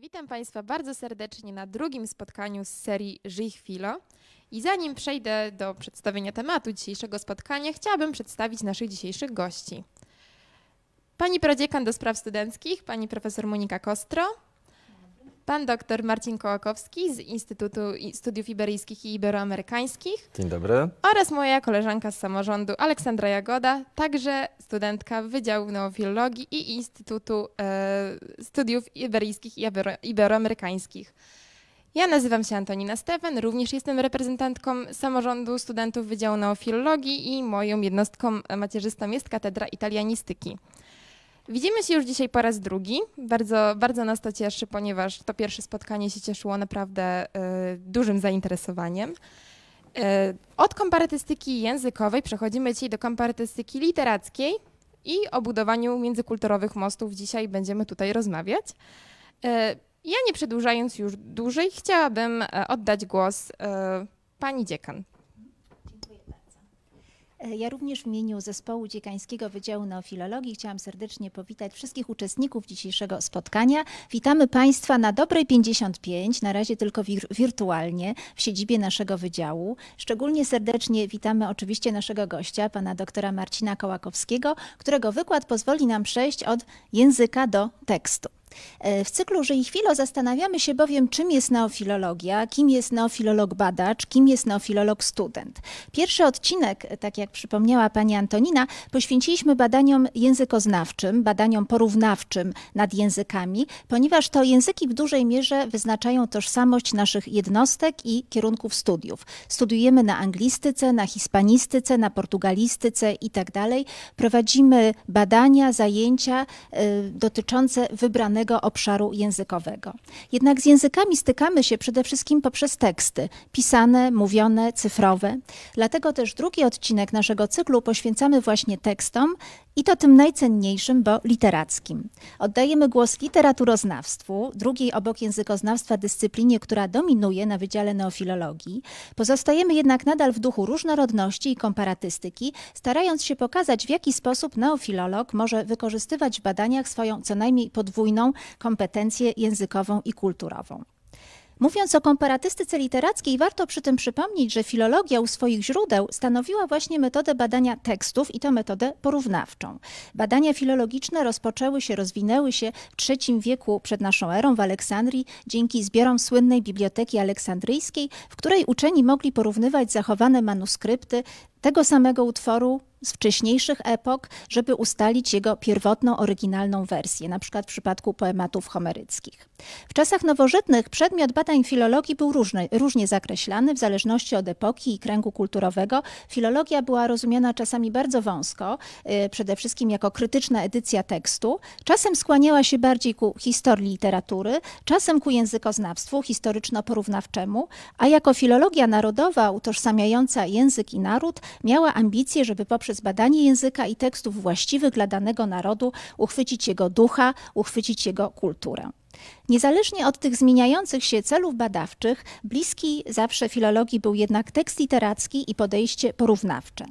Witam Państwa bardzo serdecznie na drugim spotkaniu z serii Żyj Chwilo. I zanim przejdę do przedstawienia tematu dzisiejszego spotkania, chciałabym przedstawić naszych dzisiejszych gości. Pani prodziekan do spraw studenckich, pani profesor Monika Kostro, pan dr Marcin Kołakowski z Instytutu Studiów Iberyjskich i Iberoamerykańskich. Dzień dobry. Oraz moja koleżanka z samorządu Aleksandra Jagoda, także studentka Wydziału Neofilologii i Instytutu e, Studiów Iberyjskich i Ibero Iberoamerykańskich. Ja nazywam się Antonina Steven, również jestem reprezentantką samorządu studentów Wydziału Neofilologii i moją jednostką macierzystą jest Katedra Italianistyki. Widzimy się już dzisiaj po raz drugi. Bardzo, bardzo nas to cieszy, ponieważ to pierwsze spotkanie się cieszyło naprawdę y, dużym zainteresowaniem. Y, od komparatystyki językowej przechodzimy dzisiaj do komparatystyki literackiej i o budowaniu międzykulturowych mostów dzisiaj będziemy tutaj rozmawiać. Y, ja nie przedłużając już dłużej, chciałabym oddać głos pani dziekan. E, ja również w imieniu Zespołu Dziekańskiego Wydziału Neofilologii chciałam serdecznie powitać wszystkich uczestników dzisiejszego spotkania. Witamy Państwa na Dobrej 55, na razie tylko wir wirtualnie, w siedzibie naszego wydziału. Szczególnie serdecznie witamy oczywiście naszego gościa, pana doktora Marcina Kołakowskiego, którego wykład pozwoli nam przejść od języka do tekstu. E, w cyklu Żyj chwilę zastanawiamy się bowiem, czym jest neofilologia, kim jest neofilolog badacz, kim jest neofilolog student. Pierwszy odcinek, tak jak przypomniała pani Antonina, poświęciliśmy badaniom językoznawczym, badaniom porównawczym nad językami, ponieważ to języki w dużej mierze wyznaczają tożsamość naszych jednostek i kierunków studiów. Studiujemy na anglistyce, na hispanistyce, na portugalistyce itd. Tak Prowadzimy badania, zajęcia e, dotyczące wybranego danego obszaru językowego. Jednak z językami stykamy się przede wszystkim poprzez teksty pisane, mówione, cyfrowe. Dlatego też drugi odcinek naszego cyklu poświęcamy właśnie tekstom i to tym najcenniejszym, bo literackim. Oddajemy głos literaturoznawstwu, drugiej obok językoznawstwa dyscyplinie, która dominuje na Wydziale Neofilologii. Pozostajemy jednak nadal w duchu różnorodności i komparatystyki, starając się pokazać, w jaki sposób neofilolog może wykorzystywać w badaniach swoją co najmniej podwójną kompetencję językową i kulturową. Mówiąc o komparatystyce literackiej, warto przy tym przypomnieć, że filologia u swoich źródeł stanowiła właśnie metodę badania tekstów i to metodę porównawczą. Badania filologiczne rozpoczęły się, rozwinęły się w III wieku przed naszą erą w Aleksandrii dzięki zbiorom słynnej Biblioteki Aleksandryjskiej, w której uczeni mogli porównywać zachowane manuskrypty tego samego utworu z wcześniejszych epok, żeby ustalić jego pierwotną, oryginalną wersję, na przykład w przypadku poematów homeryckich. W czasach nowożytnych przedmiot badań filologii był różny, różnie zakreślany w zależności od epoki i kręgu kulturowego. Filologia była rozumiana czasami bardzo wąsko, y, przede wszystkim jako krytyczna edycja tekstu. Czasem skłaniała się bardziej ku historii literatury, czasem ku językoznawstwu historyczno-porównawczemu, a jako filologia narodowa utożsamiająca język i naród miała ambicje, żeby poprzez badanie języka i tekstów właściwych dla danego narodu uchwycić jego ducha, uchwycić jego kulturę. Niezależnie od tych zmieniających się celów badawczych, bliski zawsze filologii był jednak tekst literacki i podejście porównawcze.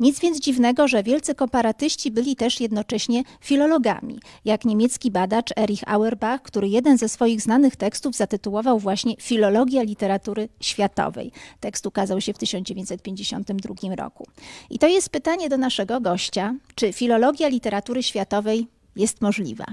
Nic więc dziwnego, że wielcy komparatyści byli też jednocześnie filologami, jak niemiecki badacz Erich Auerbach, który jeden ze swoich znanych tekstów zatytułował właśnie Filologia literatury światowej. Tekst ukazał się w 1952 roku. I to jest pytanie do naszego gościa, czy filologia literatury światowej jest możliwa?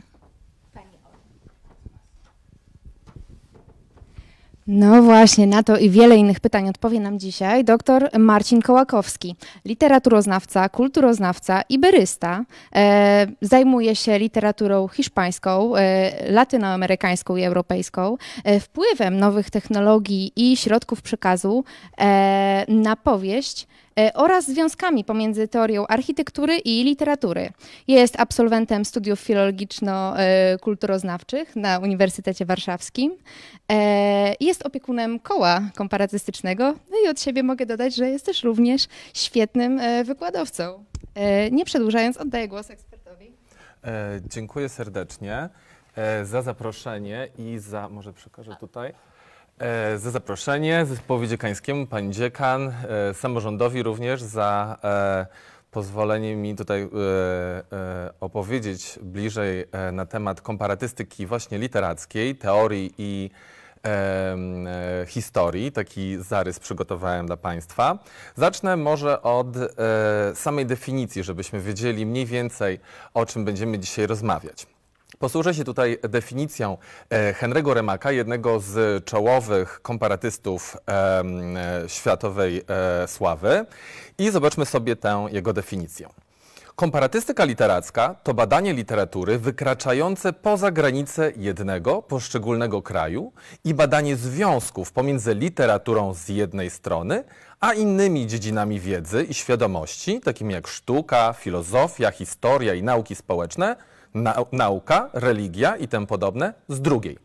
No właśnie, na to i wiele innych pytań odpowie nam dzisiaj dr Marcin Kołakowski, literaturoznawca, kulturoznawca, iberysta. E, zajmuje się literaturą hiszpańską, e, latynoamerykańską i europejską, e, wpływem nowych technologii i środków przekazu e, na powieść E, oraz związkami pomiędzy teorią architektury i literatury. Jest absolwentem studiów filologiczno-kulturoznawczych e, na Uniwersytecie Warszawskim. E, jest opiekunem koła komparatystycznego no i od siebie mogę dodać, że jest też również świetnym wykładowcą. Nie przedłużając, oddaję głos ekspertowi. Dziękuję serdecznie za zaproszenie i za, może przekażę tutaj, E, za zaproszenie zespołowi dziekańskiemu, pani dziekan, e, samorządowi również za e, pozwolenie mi tutaj opowiedzieć bliżej na temat komparatystyki właśnie literackiej, teorii i historii. Taki zarys przygotowałem dla Państwa. Zacznę może od samej definicji, żebyśmy wiedzieli mniej więcej, o czym będziemy dzisiaj rozmawiać. Posłużę się tutaj definicją e, Henrygo Remaka, jednego z czołowych komparatystów e, światowej e, sławy i zobaczmy sobie tę jego definicję. Komparatystyka literacka to badanie literatury wykraczające poza granice jednego poszczególnego kraju i badanie związków pomiędzy literaturą z jednej strony, a innymi dziedzinami wiedzy i świadomości, takimi jak sztuka, filozofia, historia i nauki społeczne, nauka, religia i tym podobne z drugiej.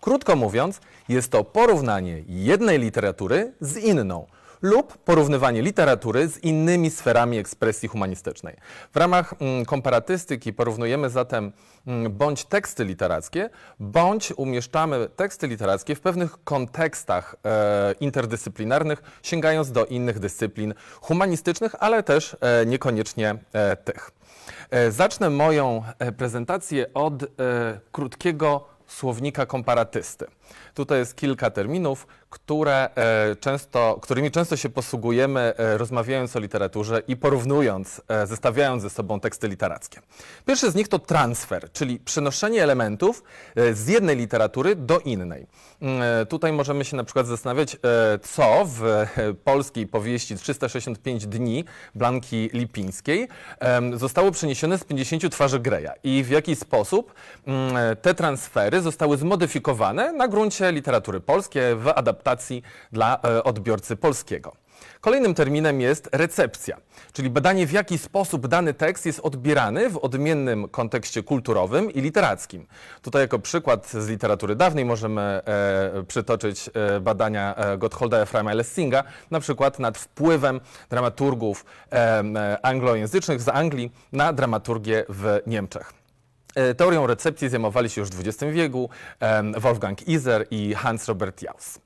Krótko mówiąc, jest to porównanie jednej literatury z inną lub porównywanie literatury z innymi sferami ekspresji humanistycznej. W ramach mm, komparatystyki porównujemy zatem mm, bądź teksty literackie, bądź umieszczamy teksty literackie w pewnych kontekstach e, interdyscyplinarnych, sięgając do innych dyscyplin humanistycznych, ale też e, niekoniecznie e, tych. E, zacznę moją e, prezentację od e, krótkiego słownika komparatysty. Tutaj jest kilka terminów, które e, często, którymi często się posługujemy, e, rozmawiając o literaturze i porównując, e, zestawiając ze sobą teksty literackie. Pierwszy z nich to transfer, czyli przenoszenie elementów z jednej literatury do innej. Mm, tutaj możemy się na przykład zastanawiać, co w polskiej powieści 365 dni Blanki Lipińskiej zostało przeniesione z 50 twarzy Greja i w jaki sposób mm, te transfery zostały zmodyfikowane na gruncie? gruncie literatury polskiej w adaptacji dla e, odbiorcy polskiego. Kolejnym terminem jest recepcja, czyli badanie w jaki sposób dany tekst jest odbierany w odmiennym kontekście kulturowym i literackim. Tutaj jako przykład z literatury dawnej możemy e, przytoczyć e, badania e, Gottholda Ephraima Lessinga, na przykład nad wpływem dramaturgów e, e, anglojęzycznych z Anglii na dramaturgię w Niemczech. E, teorią recepcji zajmowali się już w XX wieku Wolfgang Iser i Hans Robert Jauss.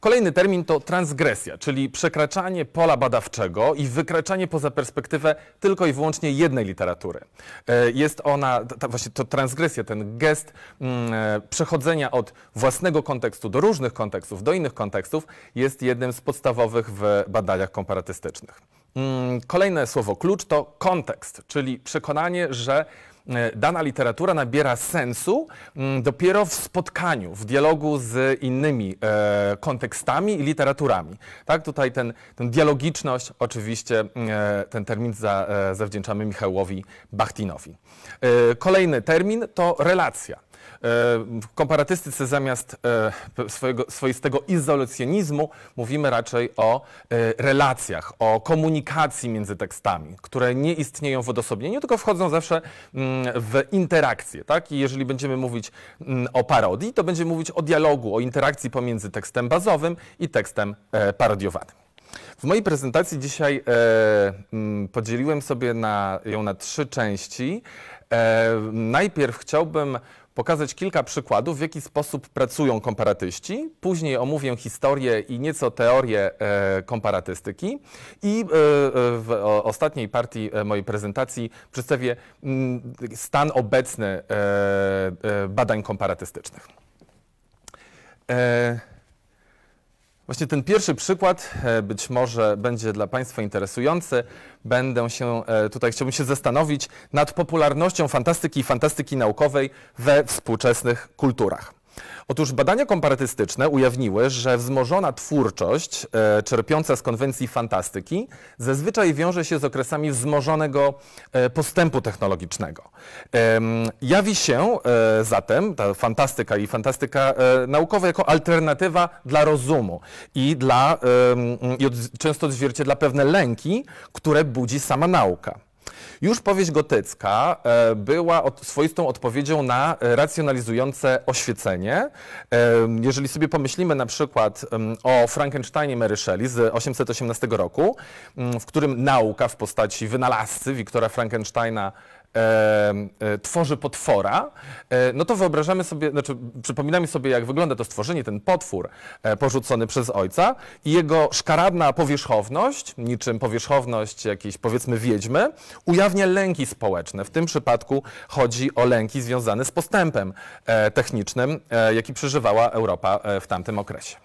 Kolejny termin to transgresja, czyli przekraczanie pola badawczego i wykraczanie poza perspektywę tylko i wyłącznie jednej literatury. E, jest ona, ta, właśnie to transgresja, ten gest mm, e, przechodzenia od własnego kontekstu do różnych kontekstów, do innych kontekstów, jest jednym z podstawowych w badaniach komparatystycznych. Mm, kolejne słowo klucz to kontekst, czyli przekonanie, że E, dana literatura nabiera sensu mm, dopiero w spotkaniu, w dialogu z innymi e, kontekstami i literaturami. Tak, tutaj ten, ten dialogiczność, oczywiście mm, e, ten termin za, zawdzięczamy Michałowi Bachtinowi. Kolejny termin to relacja. W e, komparatystyce zamiast e, swojego, swoistego izolacjonizmu mówimy raczej o e, relacjach, o komunikacji między tekstami, które nie istnieją w odosobnieniu, tylko wchodzą zawsze mm, w interakcję. Tak? I jeżeli będziemy mówić mm, o parodii, to będziemy mówić o dialogu, o interakcji pomiędzy tekstem bazowym i tekstem parodiowanym. W mojej prezentacji dzisiaj e, mm, podzieliłem sobie na, ją na trzy części. E, najpierw chciałbym pokazać kilka przykładów, w jaki sposób pracują komparatyści. Później omówię historię i nieco teorię e, komparatystyki. I e, e, w ostatniej partii mojej prezentacji przedstawię mm, stan obecny badań komparatystycznych. Właśnie ten pierwszy przykład e, być może będzie dla Państwa interesujący. Będę się e, tutaj chciałbym się zastanowić nad popularnością fantastyki i fantastyki naukowej we współczesnych kulturach. Otóż badania komparatystyczne ujawniły, że wzmożona twórczość e, czerpiąca z konwencji fantastyki zazwyczaj wiąże się z okresami wzmożonego e, postępu technologicznego. E, jawi się e, zatem ta fantastyka i fantastyka e, naukowa jako alternatywa dla rozumu i, dla, i od, często odzwierciedla pewne lęki, które budzi sama nauka. Już powieść gotycka e, była swoistą odpowiedzią na racjonalizujące oświecenie. E, jeżeli sobie pomyślimy na przykład mm, o Frankensteinie Mary Shelley z 818 roku, mm, w którym nauka w postaci wynalazcy Wiktora Frankensteina E, tworzy potwora, e, no to wyobrażamy sobie, znaczy przypominamy sobie, jak wygląda to stworzenie, ten potwór e, porzucony przez ojca i jego szkaradna powierzchowność, niczym powierzchowność jakiejś powiedzmy wiedźmy, ujawnia lęki społeczne. W tym przypadku chodzi o lęki związane z postępem technicznym, jaki przeżywała Europa w tamtym okresie.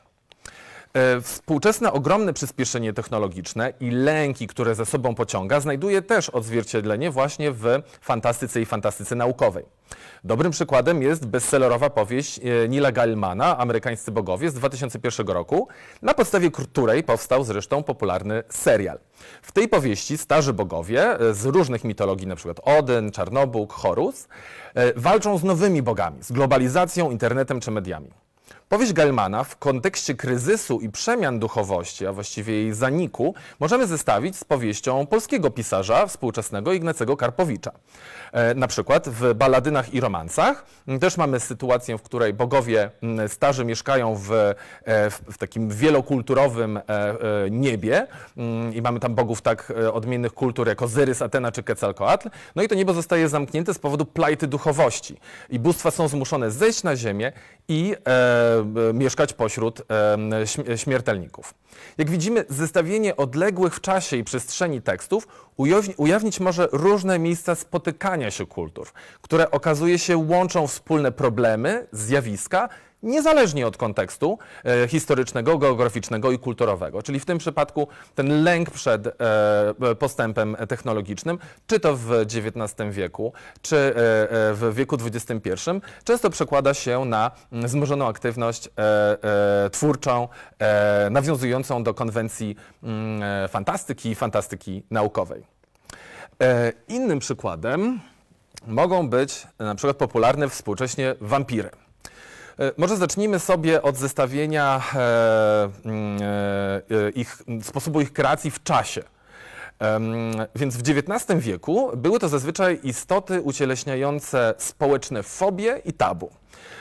E, współczesne ogromne przyspieszenie technologiczne i lęki, które ze sobą pociąga, znajduje też odzwierciedlenie właśnie w fantastyce i fantastyce naukowej. Dobrym przykładem jest bestsellerowa powieść e, Nila Gaimana, Amerykańscy bogowie z 2001 roku, na podstawie której powstał zresztą popularny serial. W tej powieści starzy bogowie e, z różnych mitologii, np. Odyn, Czarnobóg, Horus, walczą z nowymi bogami, z globalizacją, internetem czy mediami. Powieść Galmana w kontekście kryzysu i przemian duchowości, a właściwie jej zaniku, możemy zestawić z powieścią polskiego pisarza współczesnego Ignacego Karpowicza. E, na przykład w Baladynach i Romansach też mamy sytuację, w której bogowie mm, starzy mieszkają w, e, w, w takim wielokulturowym e, e, niebie mm, i mamy tam bogów tak odmiennych kultur jak Ozyrys, Atena czy Quetzalcoatl. No i to niebo zostaje zamknięte z powodu plajty duchowości i bóstwa są zmuszone zejść na ziemię i e, mieszkać pośród e, śmiertelników. Jak widzimy, zestawienie odległych w czasie i przestrzeni tekstów ujawnić może różne miejsca spotykania się kultur, które okazuje się łączą wspólne problemy, zjawiska niezależnie od kontekstu e, historycznego, geograficznego i kulturowego. Czyli w tym przypadku ten lęk przed e, e, postępem technologicznym, czy to w XIX wieku, czy w wieku XXI, często przekłada się na mm, zmurzoną aktywność twórczą, nawiązującą do konwencji mm, fantastyki i fantastyki naukowej. Innym przykładem mogą być na przykład popularne współcześnie wampiry. E, może zacznijmy sobie od zestawienia e, mm, e, ich, sposobu ich kreacji w czasie. Więc w XIX wieku były to zazwyczaj istoty ucieleśniające społeczne fobie i tabu.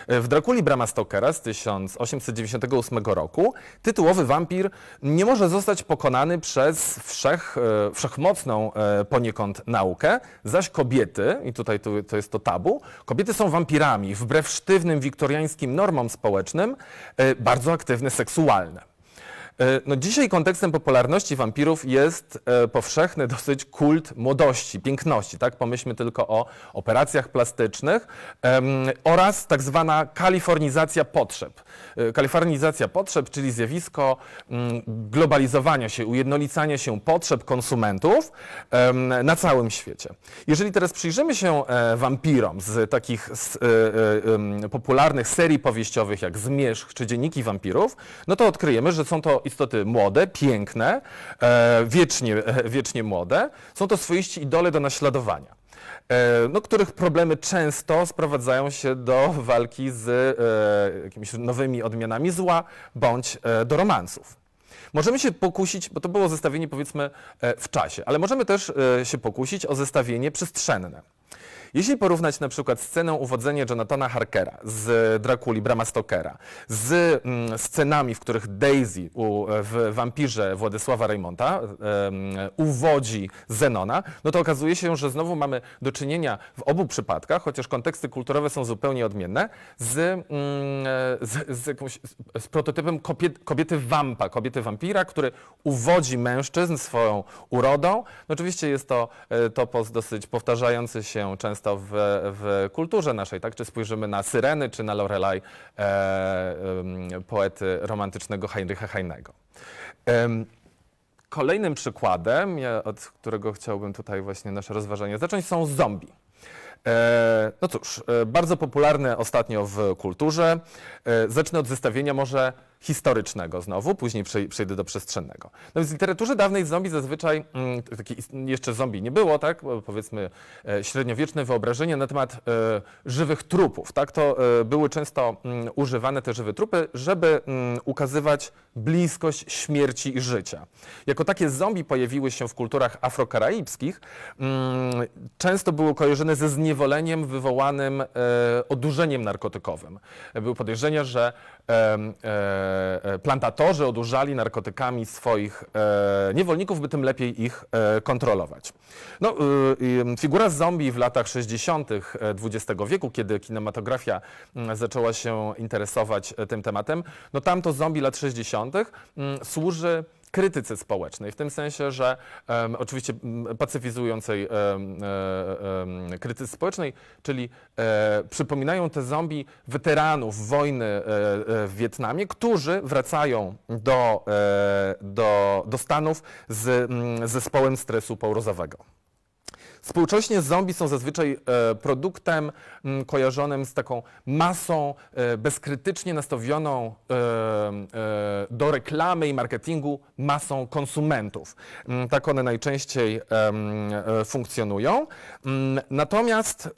E, w Drakuli Brama Stokera z 1898 roku tytułowy wampir nie może zostać pokonany przez wszech, e, wszechmocną e, poniekąd naukę, zaś kobiety, i tutaj to, to jest to tabu, kobiety są wampirami, wbrew sztywnym wiktoriańskim normom społecznym, bardzo aktywne seksualne. E, no dzisiaj kontekstem popularności wampirów jest e, powszechny dosyć kult młodości, piękności. Tak? Pomyślmy tylko o operacjach plastycznych um, oraz tak zwana kalifornizacja potrzeb. E, kalifornizacja potrzeb, czyli zjawisko um, globalizowania się, ujednolicania się potrzeb konsumentów um, na całym świecie. Jeżeli teraz przyjrzymy się wampirom z takich z, popularnych serii powieściowych jak Zmierzch czy Dzienniki Wampirów, no to odkryjemy, że są to istoty młode, piękne, e, wiecznie, e, wiecznie młode. Są to swoiści idole do naśladowania e, no, których problemy często sprowadzają się do walki z e, jakimiś nowymi odmianami zła bądź e, do romansów. Możemy się pokusić, bo to było zestawienie powiedzmy w czasie, ale możemy też się pokusić o zestawienie przestrzenne. Jeśli porównać na przykład scenę uwodzenia Jonathana Harkera z Drakuli Brama Stokera, z mm, scenami, w których Daisy u, w wampirze Władysława Raymonta um, uwodzi Zenona, no to okazuje się, że znowu mamy do czynienia w obu przypadkach, chociaż konteksty kulturowe są zupełnie odmienne, z, mm, z, z, jakąś, z prototypem kobiet, kobiety wampa, kobiety wampira, który uwodzi mężczyzn swoją urodą. No oczywiście jest to, e, to post dosyć powtarzający się często często w, w kulturze naszej, tak? Czy spojrzymy na Syreny, czy na Lorelai e, poety romantycznego Heinricha Heinego. Kolejnym przykładem, od którego chciałbym tutaj właśnie nasze rozważanie zacząć, są zombie. E, no cóż, e, bardzo popularne ostatnio w kulturze. Zacznę od zestawienia może historycznego znowu, później przejdę do przestrzennego. No więc w literaturze dawnej zombie zazwyczaj, mm, taki, jeszcze zombie nie było, tak, powiedzmy e, średniowieczne wyobrażenie na temat e, żywych trupów, tak, to e, były często mm, używane te żywe trupy, żeby mm, ukazywać bliskość śmierci i życia. Jako takie zombie pojawiły się w kulturach afrokaraibskich, często były kojarzone ze zniewoleniem wywołanym odurzeniem narkotykowym. Były podejrzenia, że E, e, plantatorzy odurzali narkotykami swoich e, niewolników, by tym lepiej ich kontrolować. No, y, mm, figura z zombie w latach 60. XX wieku, kiedy kinematografia mm, zaczęła się interesować tym tematem, no tamto zombie lat 60. Mm, służy krytyce społecznej, w tym sensie, że um, oczywiście pacyfizującej um, um, krytyce społecznej, czyli e, przypominają te zombie weteranów wojny e, e, w Wietnamie, którzy wracają do, e, do, do Stanów z zespołem stresu pourozowego. Współcześnie zombie są zazwyczaj e, produktem mm, kojarzonym z taką masą e, bezkrytycznie nastawioną e, do reklamy i marketingu masą konsumentów. Mm, tak one najczęściej funkcjonują. Mm, natomiast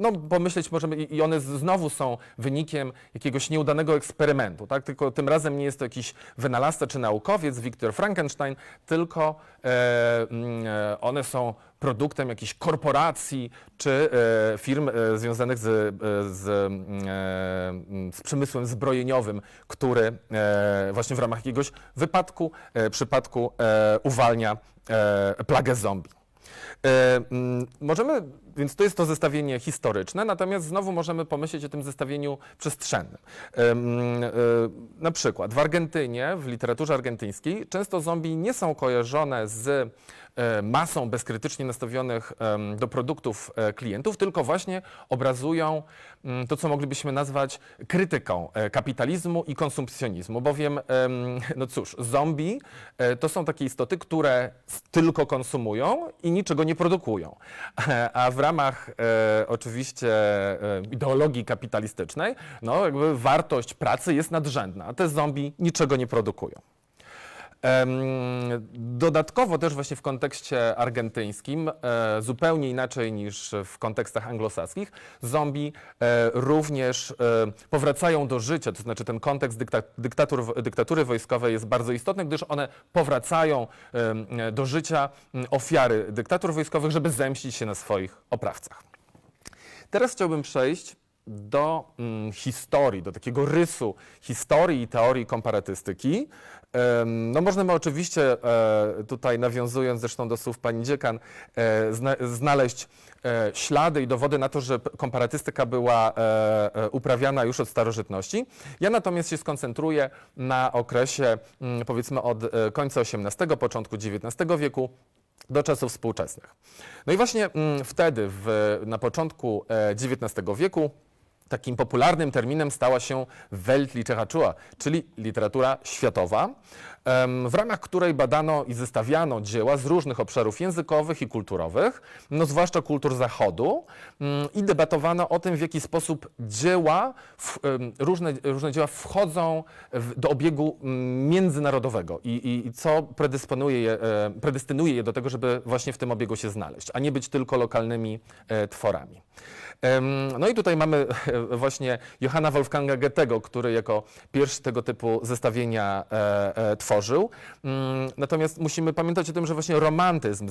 no, pomyśleć możemy, i one znowu są wynikiem jakiegoś nieudanego eksperymentu, tak? tylko tym razem nie jest to jakiś wynalazca czy naukowiec, Viktor Frankenstein, tylko E, mm, e, one są produktem jakichś korporacji czy e, firm związanych z, z, mm, z przemysłem zbrojeniowym, który właśnie w ramach jakiegoś wypadku, przypadku uwalnia plagę zombie. E, mm, możemy, więc to jest to zestawienie historyczne, natomiast znowu możemy pomyśleć o tym zestawieniu przestrzennym. E, mm, e, na przykład w Argentynie, w literaturze argentyńskiej często zombie nie są kojarzone z E, masą bezkrytycznie nastawionych do produktów e, klientów, tylko właśnie obrazują mm, to, co moglibyśmy nazwać krytyką e, kapitalizmu i konsumpcjonizmu, bowiem, no cóż, zombie to są takie istoty, które tylko konsumują i niczego nie produkują. A w ramach oczywiście ideologii kapitalistycznej, no jakby wartość pracy jest nadrzędna, a te zombie niczego nie produkują. Dodatkowo też właśnie w kontekście argentyńskim, e, zupełnie inaczej niż w kontekstach anglosaskich, zombie e, również e, powracają do życia, to znaczy ten kontekst dyktatur, dyktatury wojskowej jest bardzo istotny, gdyż one powracają do życia ofiary dyktatur wojskowych, żeby zemścić się na swoich oprawcach. Teraz chciałbym przejść do mm, historii, do takiego rysu historii i teorii komparatystyki. No można możemy oczywiście e, tutaj, nawiązując zresztą do słów pani dziekan, e, znaleźć e, ślady i dowody na to, że komparatystyka była uprawiana już od starożytności. Ja natomiast się skoncentruję na okresie mm, powiedzmy od końca XVIII, początku XIX wieku, do czasów współczesnych. No i właśnie mm, wtedy, w, na początku XIX wieku, takim popularnym terminem stała się Weltliteratura, czyli literatura światowa, w ramach której badano i zestawiano dzieła z różnych obszarów językowych i kulturowych, no zwłaszcza kultur Zachodu, mm, i debatowano o tym, w jaki sposób dzieła, różne, różne dzieła wchodzą do obiegu mm, międzynarodowego i, i, co predysponuje je, e, je do tego, żeby właśnie w tym obiegu się znaleźć, a nie być tylko lokalnymi e, tworami. No i tutaj mamy właśnie Johanna Wolfganga Goethego, który jako pierwszy tego typu zestawienia e, e, tworzył. Mm, natomiast musimy pamiętać o tym, że właśnie romantyzm,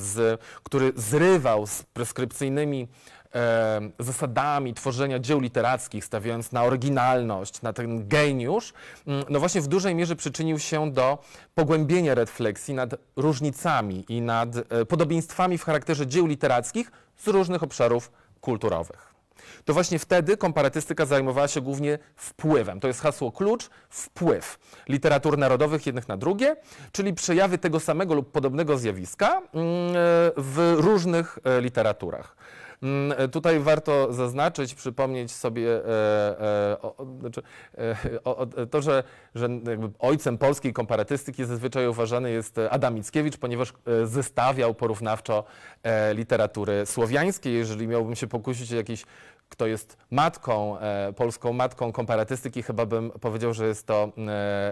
który zrywał z preskrypcyjnymi e, zasadami tworzenia dzieł literackich, stawiając na oryginalność, na ten geniusz, mm, no właśnie w dużej mierze przyczynił się do pogłębienia refleksji nad różnicami i nad podobieństwami w charakterze dzieł literackich z różnych obszarów kulturowych to właśnie wtedy komparatystyka zajmowała się głównie wpływem. To jest hasło klucz, wpływ literatur narodowych jednych na drugie, czyli przejawy tego samego lub podobnego zjawiska mm, w różnych e, literaturach. Mm, e, tutaj warto zaznaczyć, przypomnieć sobie e, e, o, o, znaczy, e, o, to, że, że ojcem polskiej komparatystyki zazwyczaj uważany jest Adam Mickiewicz, ponieważ zestawiał porównawczo literatury słowiańskiej. Jeżeli miałbym się pokusić o jakiś kto jest matką, e, polską matką komparatystyki, chyba bym powiedział, że jest to e,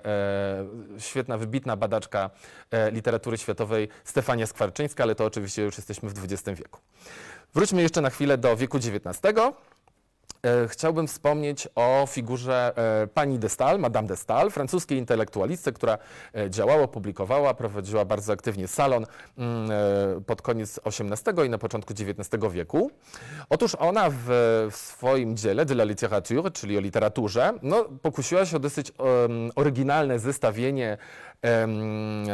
e, świetna, wybitna badaczka literatury światowej Stefania Skwarczyńska, ale to oczywiście już jesteśmy w XX wieku. Wróćmy jeszcze na chwilę do wieku XIX. E, chciałbym wspomnieć o figurze e, pani de Stael, Madame de Stael, francuskiej intelektualistce, która e, działała, publikowała, prowadziła bardzo aktywnie salon mm, pod koniec XVIII i na początku XIX wieku. Otóż ona w, w swoim dziele De la littérature, czyli o literaturze, no, pokusiła się o dosyć um, oryginalne zestawienie um,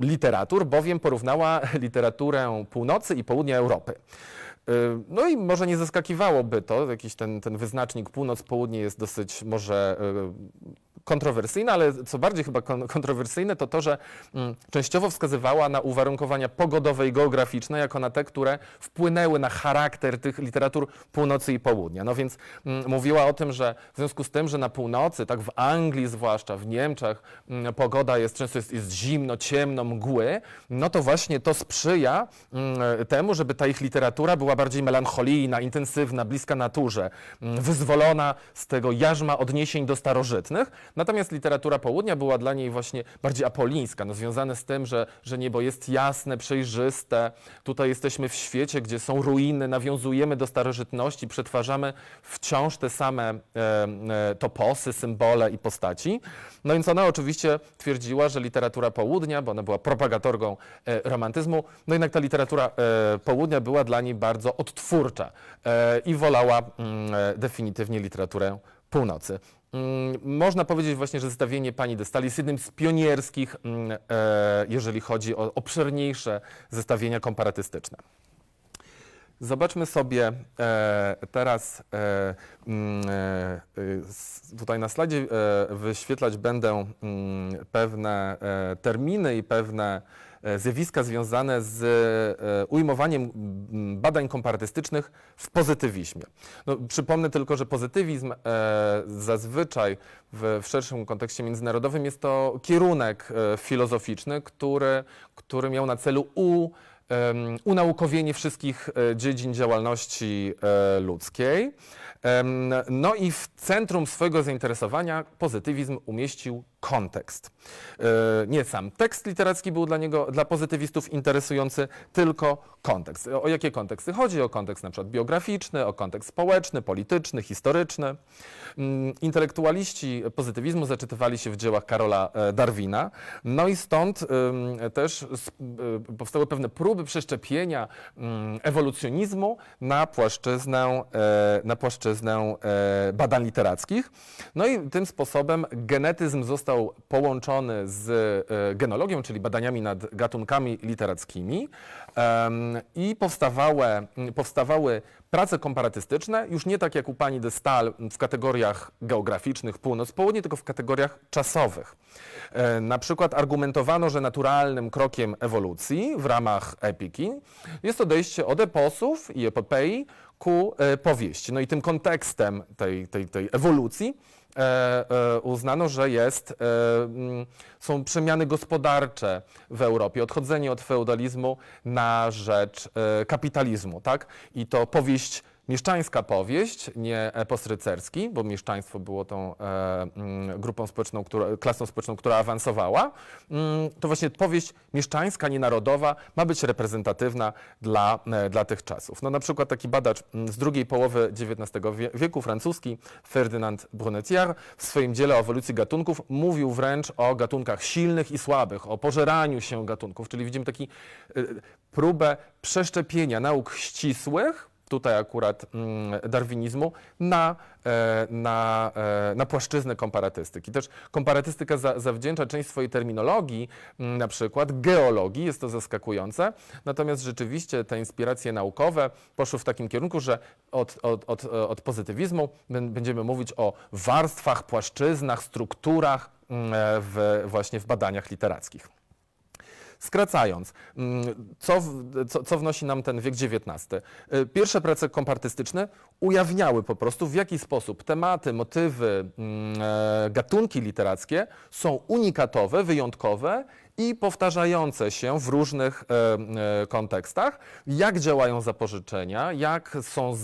literatur, bowiem porównała literaturę północy i południa Europy. Y, no i może nie zaskakiwałoby to, jakiś ten, ten wyznacznik północ-południe jest dosyć może y, kontrowersyjne, ale co bardziej chyba kontrowersyjne, to to, że mm, częściowo wskazywała na uwarunkowania pogodowe i geograficzne, jako na te, które wpłynęły na charakter tych literatur północy i południa. No więc mm, mówiła o tym, że w związku z tym, że na północy, tak w Anglii zwłaszcza, w Niemczech, mm, pogoda jest często jest, jest zimno, ciemno, mgły, no to właśnie to sprzyja temu, żeby ta ich literatura była bardziej melancholijna, intensywna, bliska naturze, wyzwolona z tego jarzma odniesień do starożytnych. Natomiast literatura południa była dla niej właśnie bardziej apolińska, no, związane z tym, że, że niebo jest jasne, przejrzyste. Tutaj jesteśmy w świecie, gdzie są ruiny, nawiązujemy do starożytności, przetwarzamy wciąż te same e, e toposy, symbole i postaci. No więc ona oczywiście twierdziła, że literatura południa, bo ona była propagatorką e, romantyzmu, no jednak ta literatura e, południa była dla niej bardzo odtwórcza e, i wolała mm, e, definitywnie literaturę północy. Mm, można powiedzieć właśnie, że zestawienie pani de jest jednym z pionierskich, mm, e, jeżeli chodzi o obszerniejsze zestawienia komparatystyczne. Zobaczmy sobie e, teraz, e, mm, tutaj na slajdzie wyświetlać będę pewne terminy i pewne E, zjawiska związane z e, ujmowaniem badań kompartystycznych w pozytywizmie. No, przypomnę tylko, że pozytywizm e, zazwyczaj w, w szerszym kontekście międzynarodowym jest to kierunek filozoficzny, który, który miał na celu u unaukowienie wszystkich dziedzin działalności ludzkiej. No i w centrum swojego zainteresowania pozytywizm umieścił kontekst. E, nie sam tekst literacki był dla niego, dla pozytywistów interesujący, tylko kontekst. O jakie konteksty chodzi? O kontekst przykład biograficzny, o kontekst społeczny, polityczny, historyczny. Mm, intelektualiści pozytywizmu zaczytywali się w dziełach Karola e, Darwina, no i stąd też e, powstały pewne próby przeszczepienia mm, ewolucjonizmu na płaszczyznę, na płaszczyznę badań literackich. No i tym sposobem genetyzm został został połączony z e, genologią, czyli badaniami nad gatunkami literackimi i powstawałe, powstawały prace komparatystyczne, już nie tak jak u pani de Stal w kategoriach geograficznych, północ-południe, tylko w kategoriach czasowych. E, na przykład argumentowano, że naturalnym krokiem ewolucji w ramach epiki jest odejście od eposów i epopei ku e, powieści. No i tym kontekstem tej, tej, tej ewolucji E, e, uznano, że jest, e, są przemiany gospodarcze w Europie, odchodzenie od feudalizmu na rzecz kapitalizmu. Tak? I to powieść Mieszczańska powieść, nie epos rycerski, bo mieszczaństwo było tą e, mm, grupą społeczną, która, klasą społeczną, która awansowała. Mm, to właśnie powieść mieszczańska, nienarodowa ma być reprezentatywna dla, e, dla tych czasów. No, na przykład taki badacz mm, z drugiej połowy XIX wieku, francuski Ferdinand Brunetière, w swoim dziele o ewolucji gatunków mówił wręcz o gatunkach silnych i słabych, o pożeraniu się gatunków, czyli widzimy taki e, próbę przeszczepienia nauk ścisłych tutaj akurat mm, darwinizmu, na, e, na, e, na płaszczyznę komparatystyki. Też komparatystyka za, zawdzięcza część swojej terminologii, mm, na przykład geologii, jest to zaskakujące, natomiast rzeczywiście te inspiracje naukowe poszły w takim kierunku, że od, od, od, e, od pozytywizmu będziemy mówić o warstwach, płaszczyznach, strukturach mm, w, właśnie w badaniach literackich. Skracając, mm, co, co, co wnosi nam ten wiek XIX? Y, pierwsze prace kompartystyczne ujawniały po prostu, w jaki sposób tematy, motywy, mm, e, gatunki literackie są unikatowe, wyjątkowe i powtarzające się w różnych e, e, kontekstach, jak działają zapożyczenia, jak są,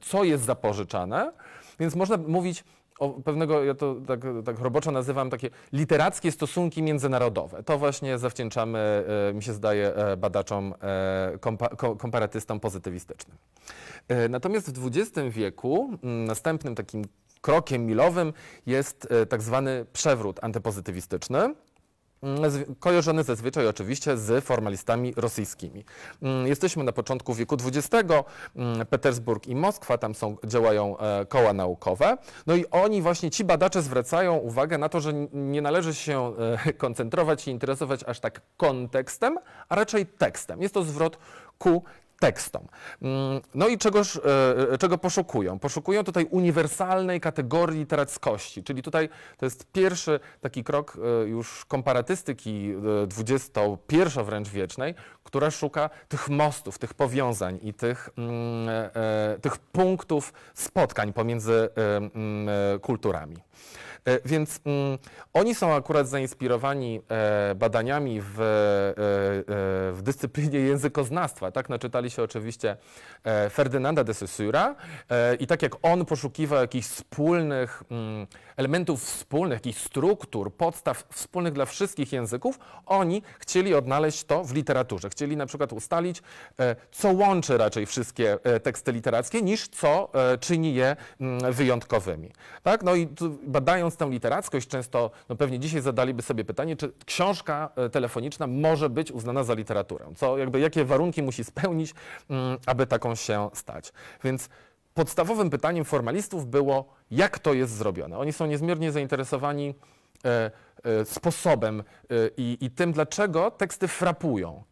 co jest zapożyczane. Więc można mówić, o pewnego, ja to tak, tak roboczo nazywam, takie literackie stosunki międzynarodowe. To właśnie zawdzięczamy, e, mi się zdaje, e, badaczom, e, komparatystom pozytywistycznym. Natomiast w XX wieku następnym takim krokiem milowym jest tak zwany przewrót antypozytywistyczny. Mm, kojarzony zazwyczaj oczywiście z formalistami rosyjskimi. Mm, jesteśmy na początku wieku XX, mm, Petersburg i Moskwa, tam są, działają e, koła naukowe. No i oni właśnie, ci badacze zwracają uwagę na to, że nie należy się e, koncentrować i interesować aż tak kontekstem, a raczej tekstem. Jest to zwrot ku tekstom. Mm, no i czegoż, e, e, czego poszukują? Poszukują tutaj uniwersalnej kategorii literackości, czyli tutaj to jest pierwszy taki krok e, już komparatystyki XXI wręcz wiecznej, która szuka tych mostów, tych powiązań i tych, mm, tych punktów spotkań pomiędzy mm, kulturami. E, więc mm, oni są akurat zainspirowani e, badaniami w, e, e, w dyscyplinie językoznawstwa. Tak naczytali się oczywiście e, Ferdynanda de Saussura e, i tak jak on poszukiwał jakichś wspólnych mm, elementów wspólnych, jakichś struktur, podstaw wspólnych dla wszystkich języków, oni chcieli odnaleźć to w literaturze. Chcieli na przykład ustalić, co łączy raczej wszystkie teksty literackie, niż co czyni je mm, wyjątkowymi. Tak? No i badając Pomijając tę literackość, często, no pewnie dzisiaj zadaliby sobie pytanie, czy książka e, telefoniczna może być uznana za literaturę? Co, jakby, jakie warunki musi spełnić, mm, aby taką się stać? Więc podstawowym pytaniem formalistów było, jak to jest zrobione. Oni są niezmiernie zainteresowani e, E, sposobem e, i, i tym, dlaczego teksty frapują,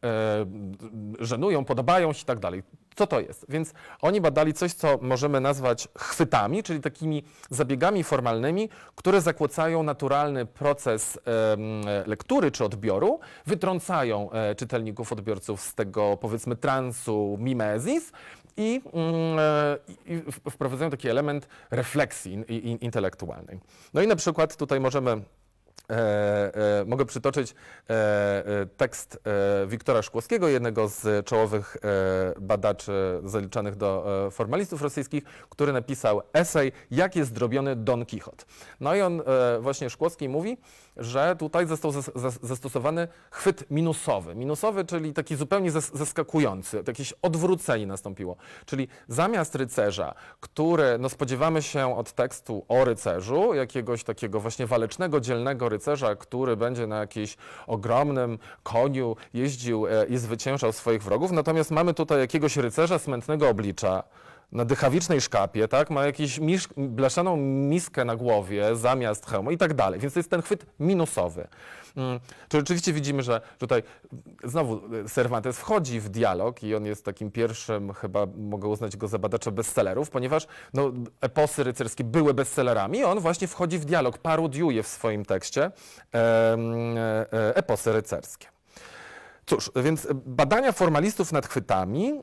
e, żenują, podobają się i tak dalej. Co to jest? Więc oni badali coś, co możemy nazwać chwytami, czyli takimi zabiegami formalnymi, które zakłócają naturalny proces lektury czy odbioru, wytrącają czytelników, odbiorców z tego powiedzmy transu, mimesis i, mm, i wprowadzają taki element refleksji intelektualnej. No i na przykład tutaj możemy E, e, mogę przytoczyć e, tekst Wiktora Szkłowskiego, jednego z czołowych badaczy zaliczanych do formalistów rosyjskich, który napisał esej, jak jest zrobiony Don Quixote. No i on właśnie Szkłowski mówi, że tutaj został zastosowany chwyt minusowy. Minusowy, czyli taki zupełnie zaskakujący, jakieś odwrócenie nastąpiło. Czyli zamiast rycerza, który no spodziewamy się od tekstu o rycerzu, jakiegoś takiego właśnie walecznego, dzielnego rycerza, który będzie na jakimś ogromnym koniu jeździł e, i zwyciężał swoich wrogów, natomiast mamy tutaj jakiegoś rycerza smętnego oblicza, na dychawicznej szkapie, tak, ma jakąś misz, blaszaną miskę na głowie zamiast hełmu i tak dalej. Więc to jest ten chwyt minusowy. Hmm. Czy rzeczywiście widzimy, że tutaj znowu y, Cervantes wchodzi w dialog i on jest takim pierwszym, chyba mogę uznać go za badacza bestsellerów, ponieważ no, eposy rycerskie były bestsellerami on właśnie wchodzi w dialog, parodiuje w swoim tekście e, e, eposy rycerskie. Cóż, więc badania formalistów nad chwytami mm,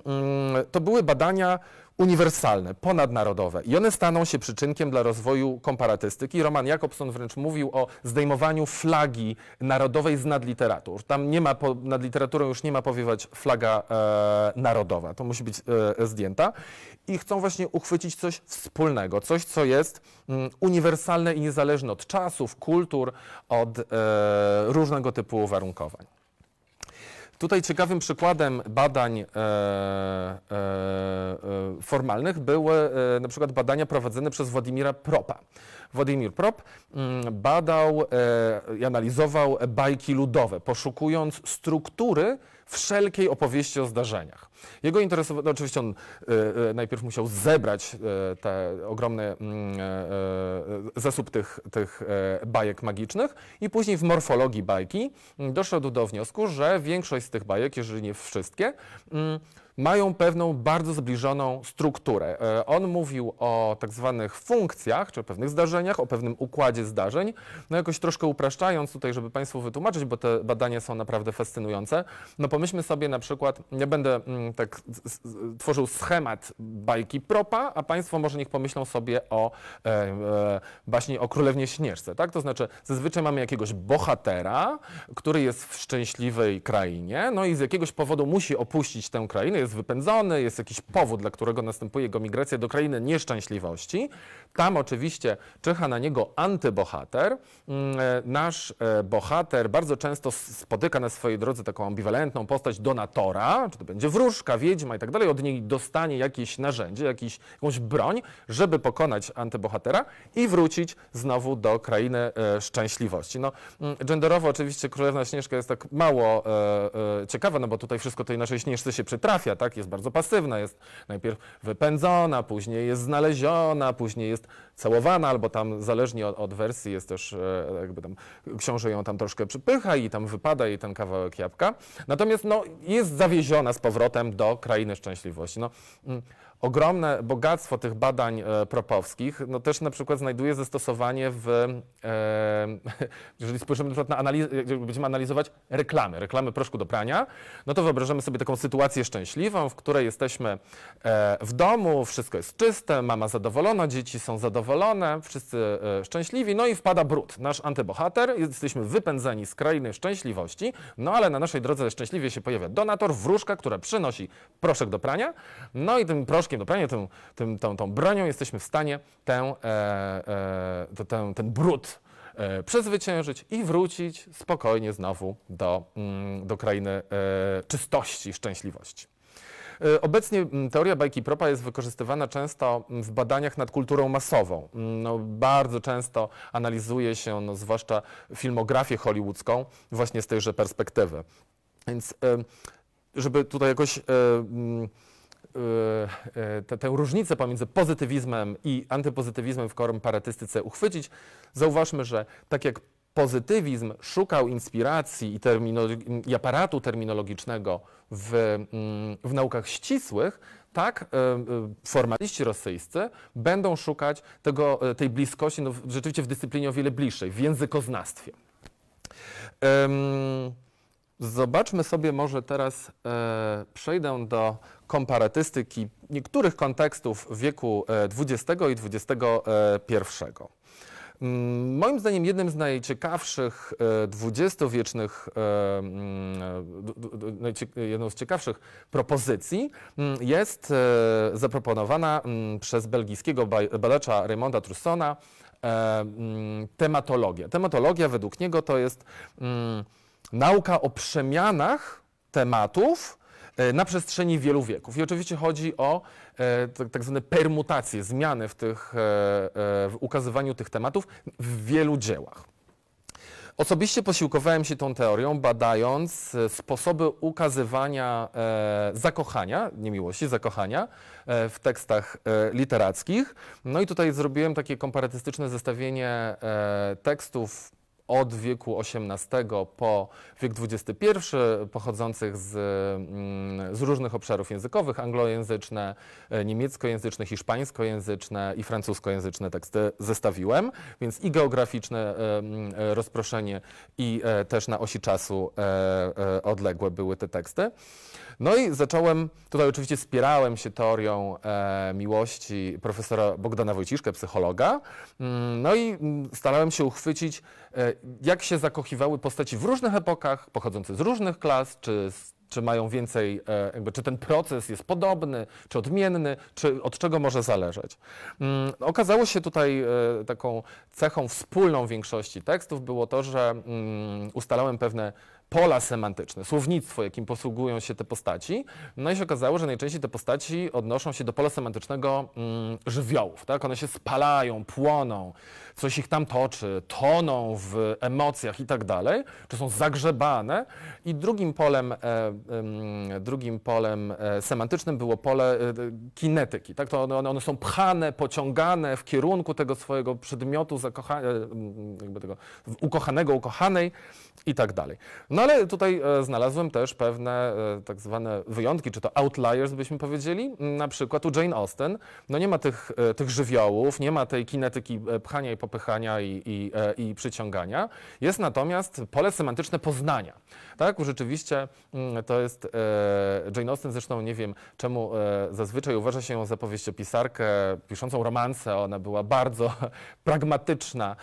to były badania uniwersalne, ponadnarodowe i one staną się przyczynkiem dla rozwoju komparatystyki. Roman Jakobson wręcz mówił o zdejmowaniu flagi narodowej z nadliteratur. Tam nie ma, nad literaturą już nie ma powiewać flaga e, narodowa, to musi być e, zdjęta. I chcą właśnie uchwycić coś wspólnego, coś co jest mm, uniwersalne i niezależne od czasów, kultur, od e, różnego typu warunkowań. Tutaj ciekawym przykładem badań e, e, e, formalnych były na przykład badania prowadzone przez Władimira Propa. Władimir Prop mm, badał i analizował bajki ludowe, poszukując struktury wszelkiej opowieści o zdarzeniach. Jego interesował, no oczywiście on e, e, najpierw musiał zebrać e, te ogromne mm, e, zasób tych, tych bajek magicznych i później w morfologii bajki mm, doszedł do wniosku, że większość z tych bajek, jeżeli nie wszystkie, mm, mają pewną bardzo zbliżoną strukturę. On mówił o tak zwanych funkcjach, czy pewnych zdarzeniach, o pewnym układzie zdarzeń. No jakoś troszkę upraszczając tutaj, żeby Państwu wytłumaczyć, bo te badania są naprawdę fascynujące, no pomyślmy sobie na przykład, nie będę tak tworzył schemat bajki propa, a państwo może niech pomyślą sobie o e, e, baśni o Królewnie Śnieżce, tak? To znaczy zazwyczaj mamy jakiegoś bohatera, który jest w szczęśliwej krainie, no i z jakiegoś powodu musi opuścić tę krainę, jest wypędzony, jest jakiś powód, dla którego następuje jego migracja do krainy nieszczęśliwości. Tam oczywiście czyha na niego antybohater. Mm, e, nasz e, bohater bardzo często spotyka na swojej drodze taką ambiwalentną postać donatora, czy to będzie wróż, wróżka, wiedźma i tak dalej od niej dostanie jakieś narzędzie, jakiś, jakąś broń, żeby pokonać antybohatera i wrócić znowu do krainy e, szczęśliwości. No, mm, genderowo oczywiście Królewna Śnieżka jest tak mało e, e, ciekawa, no bo tutaj wszystko tej naszej Śnieżce się przytrafia, tak? Jest bardzo pasywna, jest najpierw wypędzona, później jest znaleziona, później jest całowana, albo tam zależnie od, od wersji jest też e, jakby tam, książę ją tam troszkę przypycha i tam wypada jej ten kawałek jabłka. Natomiast no, jest zawieziona z powrotem do krainy szczęśliwości. No, mm, Ogromne bogactwo tych badań e, propowskich no też na przykład znajduje zastosowanie w, e, jeżeli spojrzymy na przykład na analizę, będziemy analizować reklamy, reklamy proszku do prania, no to wyobrażamy sobie taką sytuację szczęśliwą, w której jesteśmy e, w domu, wszystko jest czyste, mama zadowolona, dzieci są zadowolone, wszyscy szczęśliwi, no i wpada brud, nasz antybohater, jesteśmy wypędzeni z krainy szczęśliwości, no ale na naszej drodze szczęśliwie się pojawia donator, wróżka, która przynosi proszek do prania, no i tym proszkiem proszkiem tym, tym, tą, tą bronią jesteśmy w stanie tę, e, e ten, ten brud e, przezwyciężyć i wrócić spokojnie znowu do, mm, do krainy e, czystości, szczęśliwości. Obecnie mm, teoria bajki propa jest wykorzystywana często mm, w badaniach nad kulturą masową. No, bardzo często analizuje się, no, zwłaszcza filmografię hollywoodzką, właśnie z tejże perspektywy. Więc żeby tutaj jakoś E, e, te, tę różnicę pomiędzy pozytywizmem i antypozytywizmem w komparatystyce uchwycić, zauważmy, że tak jak pozytywizm szukał inspiracji i, i aparatu terminologicznego w, mm, w naukach ścisłych, tak e, formaliści rosyjscy będą szukać tego, tej bliskości no, rzeczywiście w dyscyplinie o wiele bliższej, w językoznawstwie. Zobaczmy sobie może teraz, przejdę do komparatystyki niektórych kontekstów wieku XX e, i XXI. E, mm, moim zdaniem jednym z najciekawszych e, dwudziestowiecznych, mm, jedną z ciekawszych propozycji mm, jest zaproponowana przez belgijskiego badacza Raymonda Trussona tematologia. Tematologia według niego to jest nauka o przemianach tematów E, na przestrzeni wielu wieków. I oczywiście chodzi o e, tak zwane permutacje, zmiany w, tych, e, w ukazywaniu tych tematów w wielu dziełach. Osobiście posiłkowałem się tą teorią, badając sposoby ukazywania zakochania, miłości, zakochania w tekstach literackich. No i tutaj zrobiłem takie komparatystyczne zestawienie tekstów od wieku XVIII po wiek XXI, pochodzących z, mm, z różnych obszarów językowych, anglojęzyczne, e, niemieckojęzyczne, hiszpańskojęzyczne i francuskojęzyczne teksty zestawiłem, więc i geograficzne e, mm, e, rozproszenie i też na osi czasu odległe były te teksty. No i zacząłem, tutaj oczywiście spierałem się teorią miłości profesora Bogdana Wojciszkę, psychologa, mm, no i starałem się uchwycić E, jak się zakochiwały postaci w różnych epokach, pochodzące z różnych klas, czy, czy mają więcej, e, jakby, czy ten proces jest podobny, czy odmienny, czy od czego może zależeć. Mm, okazało się tutaj e, taką cechą wspólną większości tekstów było to, że mm, ustalałem pewne pola semantyczne, słownictwo, jakim posługują się te postaci. No i się okazało, że najczęściej te postaci odnoszą się do pola semantycznego mm, żywiołów. Tak? One się spalają, płoną, coś ich tam toczy, toną w emocjach i tak dalej, czy są zagrzebane. I drugim polem, e, drugim polem e, semantycznym było pole e, kinetyki. Tak? To one, one są pchane, pociągane w kierunku tego swojego przedmiotu zakocha, jakby tego, ukochanego, ukochanej i tak dalej. No ale tutaj znalazłem też pewne tak zwane wyjątki, czy to outliers byśmy powiedzieli, na przykład u Jane Austen, no nie ma tych, tych żywiołów, nie ma tej kinetyki pchania i popychania, popychania i, i, e, i przyciągania. Jest natomiast pole semantyczne poznania. Tak, rzeczywiście mm, to jest e, Jane Austen, zresztą nie wiem czemu e, zazwyczaj uważa się ją za powieściopisarkę piszącą romanse. Ona była bardzo pragmatyczna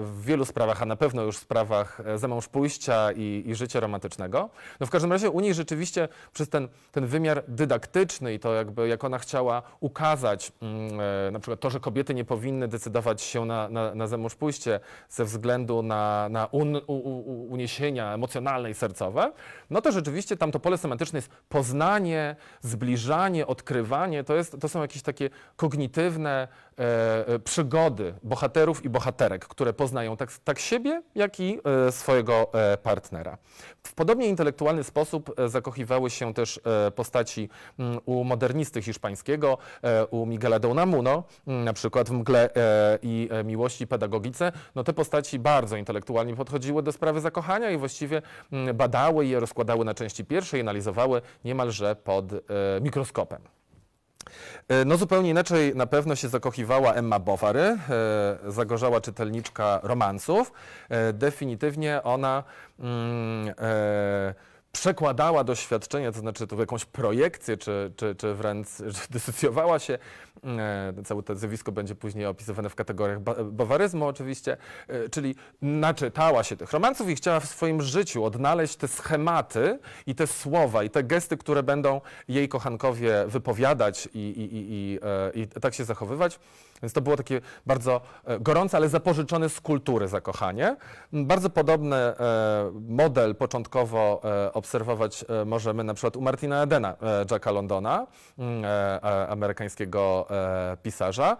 w wielu sprawach, a na pewno już w sprawach za mąż pójścia i, i życia romantycznego. No w każdym razie u niej rzeczywiście przez ten, ten wymiar dydaktyczny i to jakby jak ona chciała ukazać mm, na przykład to, że kobiety nie powinny decydować się na, na, na pójście ze względu na, na un, u, u, uniesienia emocjonalne i sercowe, no to rzeczywiście tam to pole semantyczne jest poznanie, zbliżanie, odkrywanie, to, jest, to są jakieś takie kognitywne E, e, przygody bohaterów i bohaterek, które poznają tak, tak siebie, jak i e, swojego partnera. W podobnie intelektualny sposób zakochiwały się też postaci mm, u modernisty hiszpańskiego, u Miguela de Unamuno, mm, na przykład w Mgle i Miłości Pedagogice. No te postaci bardzo intelektualnie podchodziły do sprawy zakochania i właściwie mm, badały je, rozkładały na części pierwsze i analizowały niemalże pod mikroskopem. E, no zupełnie inaczej na pewno się zakochiwała Emma Bowary, e, zagorzała czytelniczka romansów. E, definitywnie ona... Mm, e, przekładała doświadczenia, to znaczy to w jakąś projekcję, czy, czy, czy wręcz czy dysocjowała się. E, całe to zjawisko będzie później opisywane w kategoriach bawaryzmu oczywiście, e, czyli naczytała się tych romanców i chciała w swoim życiu odnaleźć te schematy i te słowa i te gesty, które będą jej kochankowie wypowiadać i, i, i, i e, tak się zachowywać. Więc to było takie bardzo e, gorące, ale zapożyczone z kultury zakochanie. Bardzo podobny e, model początkowo e, obserwować możemy na przykład u Martina Edena, Jacka Londona, mm, amerykańskiego pisarza,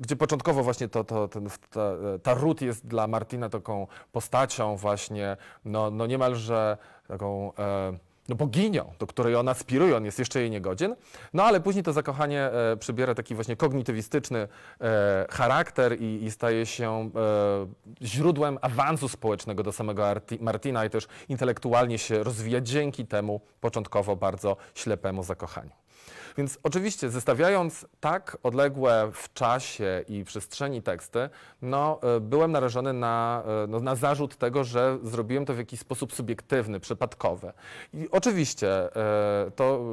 gdzie początkowo właśnie to, to, ten, ta, ta Ruth jest dla Martina taką postacią właśnie, no, no niemalże taką no, boginią, do której on aspiruje, on jest jeszcze jej niegodzien. No ale później to zakochanie e, przybiera taki właśnie kognitywistyczny e, charakter i, i, staje się e, źródłem awansu społecznego do samego Arti Martina i też intelektualnie się rozwija dzięki temu początkowo bardzo ślepemu zakochaniu. Więc oczywiście zestawiając tak odległe w czasie i przestrzeni teksty, no, e, byłem narażony na, e, no, na zarzut tego, że zrobiłem to w jakiś sposób subiektywny, przypadkowy. I oczywiście e, to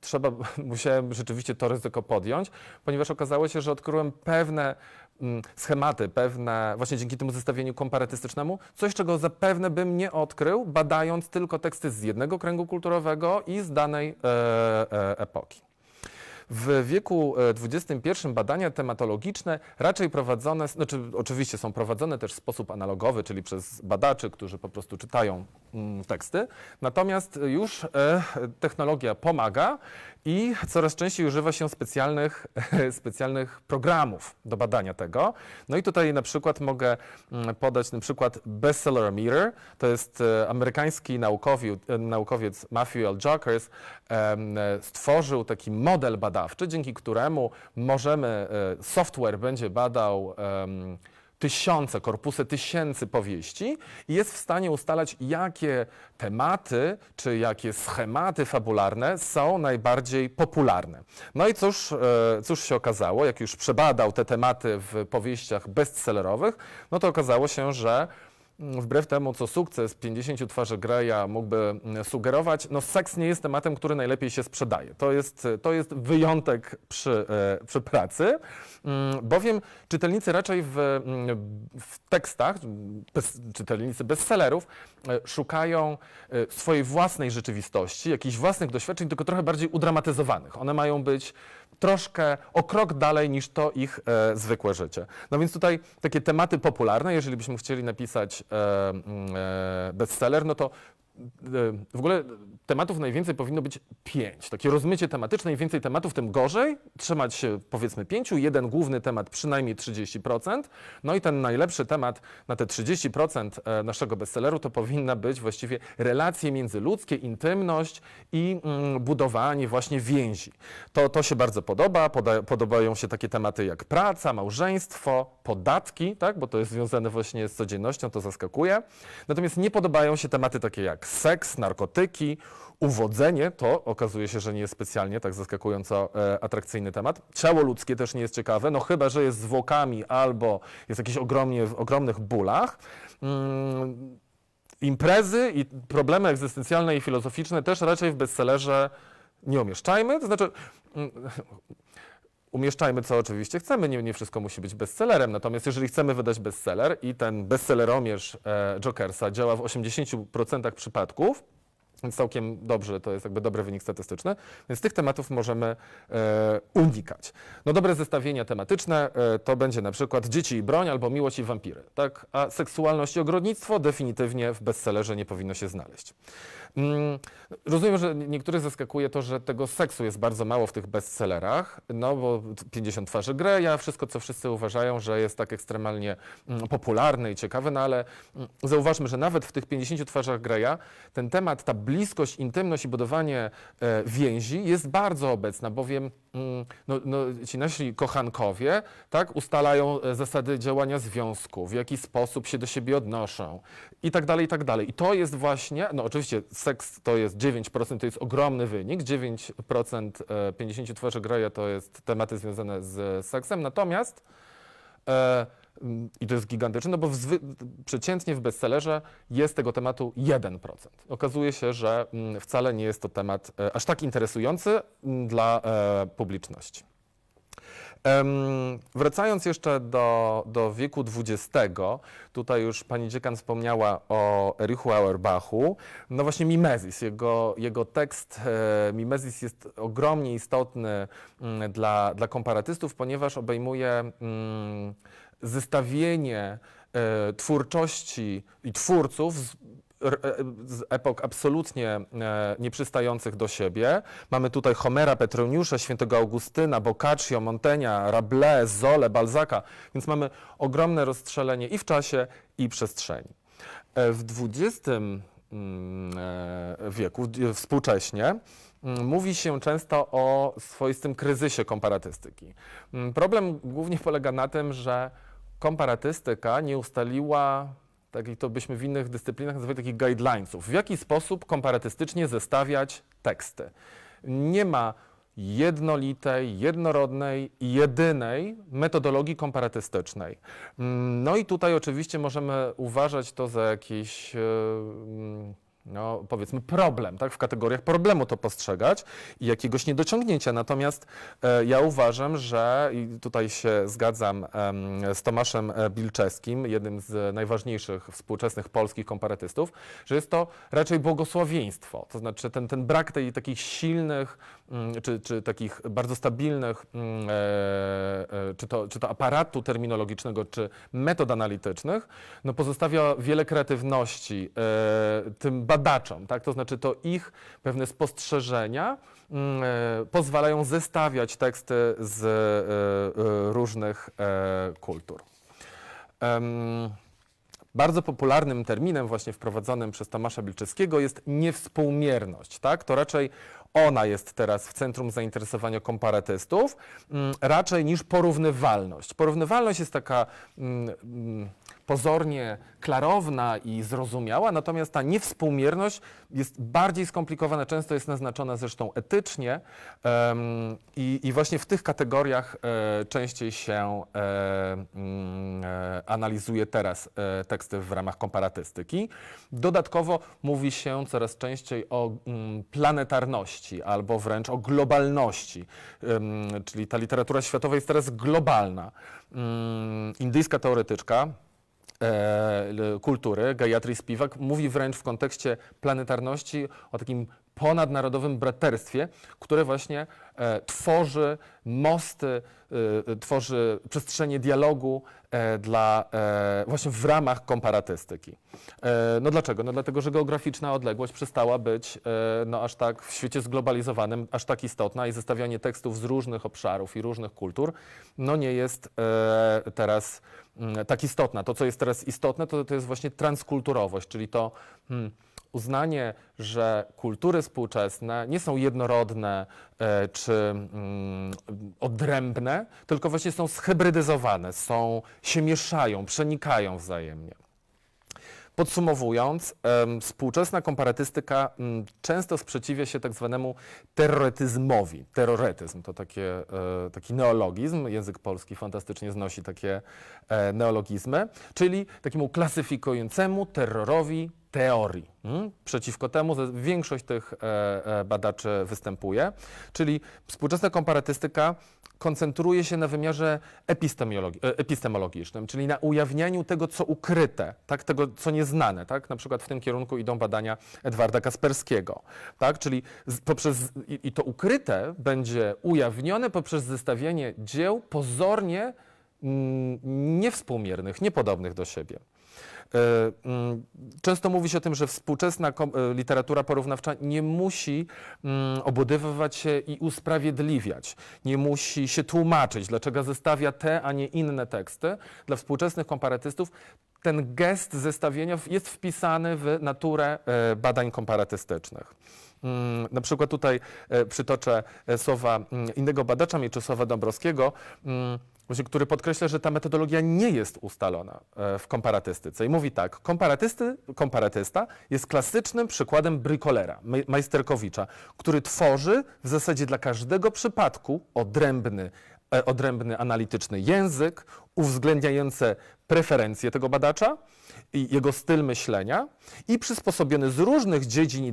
trzeba, musiałem rzeczywiście to ryzyko podjąć, ponieważ okazało się, że odkryłem pewne Mm, schematy, pewne, właśnie dzięki temu zestawieniu komparatystycznemu, coś, czego zapewne bym nie odkrył, badając tylko teksty z jednego kręgu kulturowego i z danej e, e, epoki. W wieku XXI e, badania tematologiczne raczej prowadzone, znaczy oczywiście są prowadzone też w sposób analogowy, czyli przez badaczy, którzy po prostu czytają mm, teksty. Natomiast już e, technologia pomaga i coraz częściej używa się specjalnych, specjalnych programów do badania tego. No i tutaj na przykład mogę mm, podać na przykład Bestseller Meter. To jest e, amerykański naukowiec, naukowiec Matthew L. Jockers stworzył taki model badania badawczy, dzięki któremu możemy, e, software będzie badał um, tysiące, korpusy tysięcy powieści i jest w stanie ustalać, jakie tematy czy jakie schematy fabularne są najbardziej popularne. No i cóż, e, cóż się okazało, jak już przebadał te tematy w powieściach bestsellerowych, no to okazało się, że wbrew temu, co sukces 50 twarzy Greya mógłby mm, sugerować, no seks nie jest tematem, który najlepiej się sprzedaje. To jest, to jest wyjątek przy, e, przy pracy, mm, bowiem czytelnicy raczej w, mm, w tekstach, bez, czytelnicy bestsellerów, e, szukają e, swojej własnej rzeczywistości, jakichś własnych doświadczeń, tylko trochę bardziej udramatyzowanych. One mają być troszkę o krok dalej niż to ich e, zwykłe życie. No więc tutaj takie tematy popularne, jeżeli byśmy chcieli napisać e, mm, e, bestseller, no to E, w ogóle tematów najwięcej powinno być pięć. Takie rozmycie tematyczne, im więcej tematów, tym gorzej. Trzymać się powiedzmy pięciu, jeden główny temat przynajmniej 30%. No i ten najlepszy temat na te 30% e, naszego bestselleru to powinna być właściwie relacje międzyludzkie, intymność i mm, budowanie właśnie więzi. To, to się bardzo podoba. Poda, podobają się takie tematy jak praca, małżeństwo, podatki, tak? bo to jest związane właśnie z codziennością, to zaskakuje. Natomiast nie podobają się tematy takie jak seks, narkotyki, uwodzenie, to okazuje się, że nie jest specjalnie tak zaskakująco e, atrakcyjny temat. Ciało ludzkie też nie jest ciekawe, no chyba, że jest zwłokami albo jest jakiś ogromnie, w ogromnych bólach. Mm, imprezy i problemy egzystencjalne i filozoficzne też raczej w bestsellerze nie umieszczajmy. To znaczy, mm, umieszczajmy co oczywiście chcemy, nie, nie, wszystko musi być bestsellerem, natomiast jeżeli chcemy wydać bestseller i ten bestselleromierz e, Jokersa działa w 80% przypadków, więc całkiem dobrze, to jest jakby dobry wynik statystyczny, więc tych tematów możemy e, unikać. No dobre zestawienia tematyczne e, to będzie na przykład dzieci i broń albo miłość i wampiry, tak? A seksualność i ogrodnictwo definitywnie w bestsellerze nie powinno się znaleźć. Mm, rozumiem, że niektórych zaskakuje to, że tego seksu jest bardzo mało w tych bestsellerach, no bo 50 twarzy ja wszystko co wszyscy uważają, że jest tak ekstremalnie mm, popularne i ciekawe, no ale mm, zauważmy, że nawet w tych 50 twarzach Greya ten temat, ta bliskość, intymność i budowanie e, więzi jest bardzo obecna, bowiem no, no, ci nasi kochankowie tak, ustalają e, zasady działania związku, w jaki sposób się do siebie odnoszą i tak dalej, i tak dalej. I to jest właśnie, no oczywiście seks to jest 9%, to jest ogromny wynik. 9% 50 twarzy graja to jest tematy związane z seksem. Natomiast e, mm, i to jest gigantyczne, no bo w przeciętnie w bestsellerze jest tego tematu 1%. Okazuje się, że mm, wcale nie jest to temat e, aż tak interesujący mm, dla e, publiczności. Wracając jeszcze do, do wieku XX, tutaj już pani dziekan wspomniała o Erichu Auerbachu. No właśnie Mimesis, jego, jego tekst e, Mimesis jest ogromnie istotny mm, dla, dla komparatystów, ponieważ obejmuje mm, zestawienie e, twórczości i twórców z E, z epok absolutnie e, nieprzystających do siebie. Mamy tutaj Homera, Petroniusza, Świętego Augustyna, Boccaccio, Montenia, Rabelais, Zole, Balzaka, więc mamy ogromne rozstrzelenie i w czasie, i przestrzeni. E, w XX mm, wieku, współcześnie, mm, mówi się często o swoistym kryzysie komparatystyki. Mm, problem głównie polega na tym, że komparatystyka nie ustaliła tak, i to byśmy w innych dyscyplinach nazywali takich guidelinesów, w jaki sposób komparatystycznie zestawiać teksty. Nie ma jednolitej, jednorodnej jedynej metodologii komparatystycznej. Mm, no i tutaj oczywiście możemy uważać to za jakiś... Yy, no, powiedzmy problem, tak? w kategoriach problemu to postrzegać i jakiegoś niedociągnięcia. Natomiast e, ja uważam, że i tutaj się zgadzam e, z Tomaszem e, Bilczeskim, jednym z najważniejszych współczesnych polskich komparatystów, że jest to raczej błogosławieństwo, to znaczy ten, ten brak tej takich silnych Mm, czy, czy takich bardzo stabilnych, mm, e, e, czy to, czy to aparatu terminologicznego, czy metod analitycznych, no pozostawia wiele kreatywności e, tym badaczom, tak? to znaczy to ich pewne spostrzeżenia mm, pozwalają zestawiać teksty z różnych kultur. Bardzo popularnym terminem właśnie wprowadzonym przez Tomasza Bilczyckiego jest niewspółmierność. Tak? To raczej ona jest teraz w centrum zainteresowania komparatystów, mm, raczej niż porównywalność. Porównywalność jest taka mm, mm, pozornie klarowna i zrozumiała, natomiast ta niewspółmierność jest bardziej skomplikowana, często jest naznaczona zresztą etycznie i, właśnie w tych kategoriach e, częściej się e, e, analizuje teraz teksty w ramach komparatystyki. Dodatkowo mówi się coraz częściej o planetarności globalności albo wręcz o globalności. Czyli ta literatura światowa jest teraz globalna. Indyjska teoretyczka e, kultury, Gayatri Spiwak, mówi wręcz w kontekście planetarności o takim ponadnarodowym braterstwie, które właśnie E, tworzy mosty, e, tworzy przestrzenie dialogu e, dla, właśnie w ramach komparatystyki. No dlaczego? No dlatego, że geograficzna odległość przestała być no aż tak w świecie zglobalizowanym aż tak istotna i zestawianie tekstów z różnych obszarów i różnych kultur no nie jest teraz mm, tak istotna. To, co jest teraz istotne, to, to jest właśnie transkulturowość, czyli to... Hmm, uznanie, że kultury współczesne nie są jednorodne e, czy mm, odrębne, tylko właśnie są schybrydyzowane, są, się mieszają, przenikają wzajemnie. Podsumowując, współczesna komparatystyka mm, często sprzeciwia się tak zwanemu terrorytyzmowi. Terrorytyzm to takie, e, taki neologizm, język polski fantastycznie znosi takie e, neologizmy, czyli takiemu klasyfikującemu terrorowi teorii. Hmm, przeciwko temu większość tych e, e, badaczy występuje, czyli współczesna komparatystyka koncentruje się na wymiarze epistemologi e, epistemologicznym, czyli na ujawnianiu tego, co ukryte, tak, tego, co nieznane. Tak? Na przykład w tym kierunku idą badania Edwarda Kasperskiego, tak? czyli poprzez, i, i to ukryte będzie ujawnione poprzez zestawienie dzieł pozornie mm, niewspółmiernych, niepodobnych do siebie. Tak. E, mm, często mówi się o tym, że współczesna e, literatura porównawcza nie musi mm, obudowywać się i usprawiedliwiać, nie musi się tłumaczyć, dlaczego zestawia te, a nie inne teksty. Dla współczesnych komparatystów ten gest zestawienia jest wpisany w naturę e, badań komparatystycznych. Mm, na przykład tutaj przytoczę słowa innego badacza Mieczysława Dąbrowskiego który podkreśla, że ta metodologia nie jest ustalona e, w komparatystyce. I mówi tak, komparatysty, komparatysta jest klasycznym przykładem brykoler'a, majsterkowicza, który tworzy w zasadzie dla każdego przypadku odrębny, e, odrębny analityczny język, uwzględniający preferencje tego badacza, i jego styl myślenia i przysposobiony z różnych dziedzin i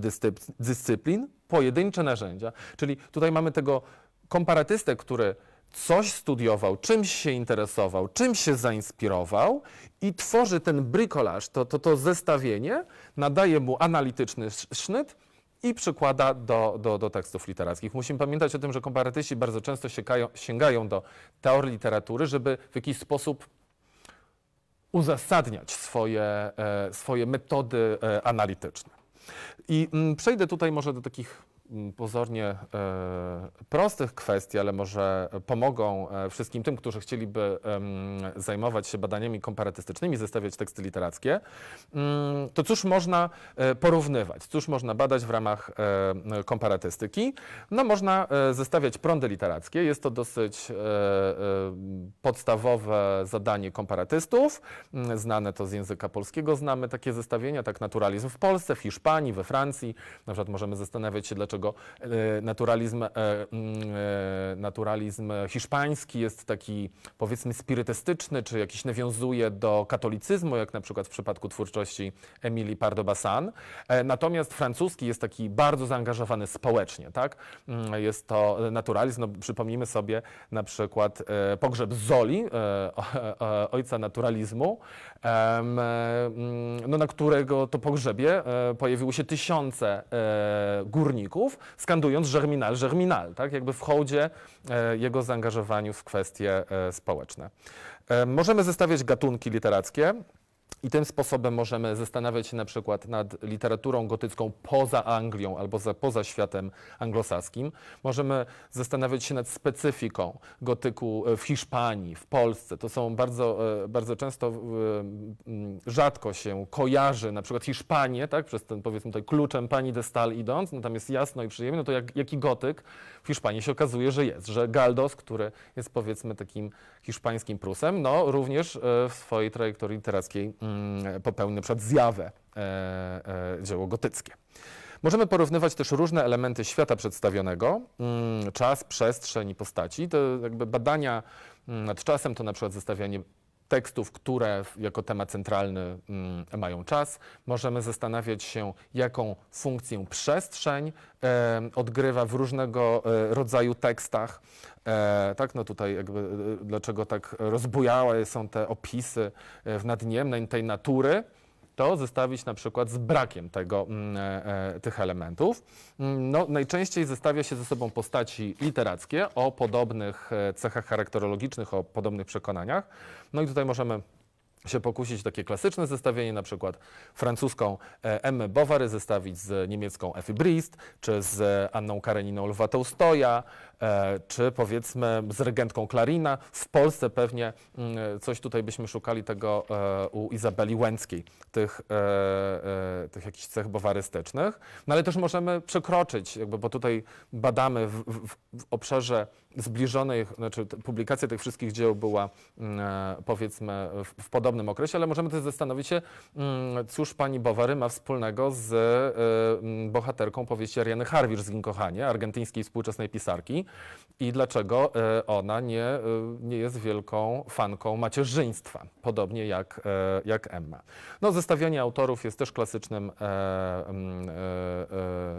dyscyplin pojedyncze narzędzia. Czyli tutaj mamy tego komparatystę, który coś studiował, czymś się interesował, czym się zainspirował i tworzy ten brykolaż, to, to, to zestawienie, nadaje mu analityczny sznyt i przykłada do, do, do tekstów literackich. Musimy pamiętać o tym, że komparatyści bardzo często sięgają, sięgają do teorii literatury, żeby w jakiś sposób uzasadniać swoje, e, swoje metody e, analityczne. I mm, przejdę tutaj może do takich Mm, pozornie e, prostych kwestii, ale może pomogą e, wszystkim tym, którzy chcieliby zajmować się badaniami komparatystycznymi, zestawiać teksty literackie, mm, to cóż można e, porównywać, cóż można badać w ramach komparatystyki? No można zestawiać prądy literackie, jest to dosyć podstawowe zadanie komparatystów, mm, znane to z języka polskiego, znamy takie zestawienia, tak naturalizm w Polsce, w Hiszpanii, we Francji, na przykład możemy zastanawiać się, dlaczego Dlaczego e, naturalizm, e, mm, e, naturalizm hiszpański jest taki powiedzmy spirytystyczny, czy jakiś nawiązuje do katolicyzmu, jak na przykład w przypadku twórczości Emilii Pardo-Bassan. Natomiast francuski jest taki bardzo zaangażowany społecznie. Tak? Mm, jest to naturalizm. No, przypomnijmy sobie na przykład pogrzeb Zoli, ojca naturalizmu, E, mm, no, na którego to pogrzebie e, pojawiły się tysiące e, górników, skandując Żerminal, Żerminal, tak? jakby w hołdzie jego zaangażowaniu w kwestie społeczne. Możemy zestawiać gatunki literackie. I tym sposobem możemy zastanawiać się na przykład nad literaturą gotycką poza Anglią albo za, poza światem anglosaskim. Możemy zastanawiać się nad specyfiką gotyku e, w Hiszpanii, w Polsce. To są bardzo, e, bardzo często e, rzadko się kojarzy na przykład Hiszpanię, tak, przez ten powiedzmy tutaj kluczem pani de Stal idąc, no tam jest jasno i przyjemnie, no to jak, jaki gotyk w Hiszpanii się okazuje, że jest, że Galdos, który jest powiedzmy takim hiszpańskim Prusem, no również e, w swojej trajektorii literackiej mm, popełnił przed zjawę e, e, dzieło gotyckie. Możemy porównywać też różne elementy świata przedstawionego, mm, czas, przestrzeń i postaci. To jakby badania mm, nad czasem to na przykład zestawianie tekstów, które jako temat centralny mm, mają czas. Możemy zastanawiać się, jaką funkcję przestrzeń odgrywa w różnego e, rodzaju tekstach. E, tak, no tutaj jakby, e, dlaczego tak rozbujałe są te opisy w nadniemnej tej natury to zestawić na przykład z brakiem tego, mm, e, e, tych elementów. Mm, no, najczęściej zestawia się ze sobą postaci literackie o podobnych e, cechach charakterologicznych, o podobnych przekonaniach. No i tutaj możemy się pokusić takie klasyczne zestawienie, na przykład francuską Emmę Bowary zestawić z niemiecką Effie Briest, czy z Anną Kareniną Lwa Tołstoja, e, czy powiedzmy z regentką Klarina. W Polsce pewnie mm, e, coś tutaj byśmy szukali tego e, u Izabeli Łęckiej, tych, tych jakichś cech bowarystycznych. No ale też możemy przekroczyć, jakby, bo tutaj badamy w, w, w obszarze zbliżonej, znaczy publikacja tych wszystkich dzieł była mm, e, powiedzmy w, w, podobnym okresie, ale możemy też zastanowić się, mm, cóż pani Bowary ma wspólnego z e, mm, bohaterką powieści Ariany Harwisz z Ginkochanie, argentyńskiej współczesnej pisarki i dlaczego e, ona nie, nie jest wielką fanką macierzyństwa, podobnie jak, jak Emma. No, zestawianie autorów jest też klasycznym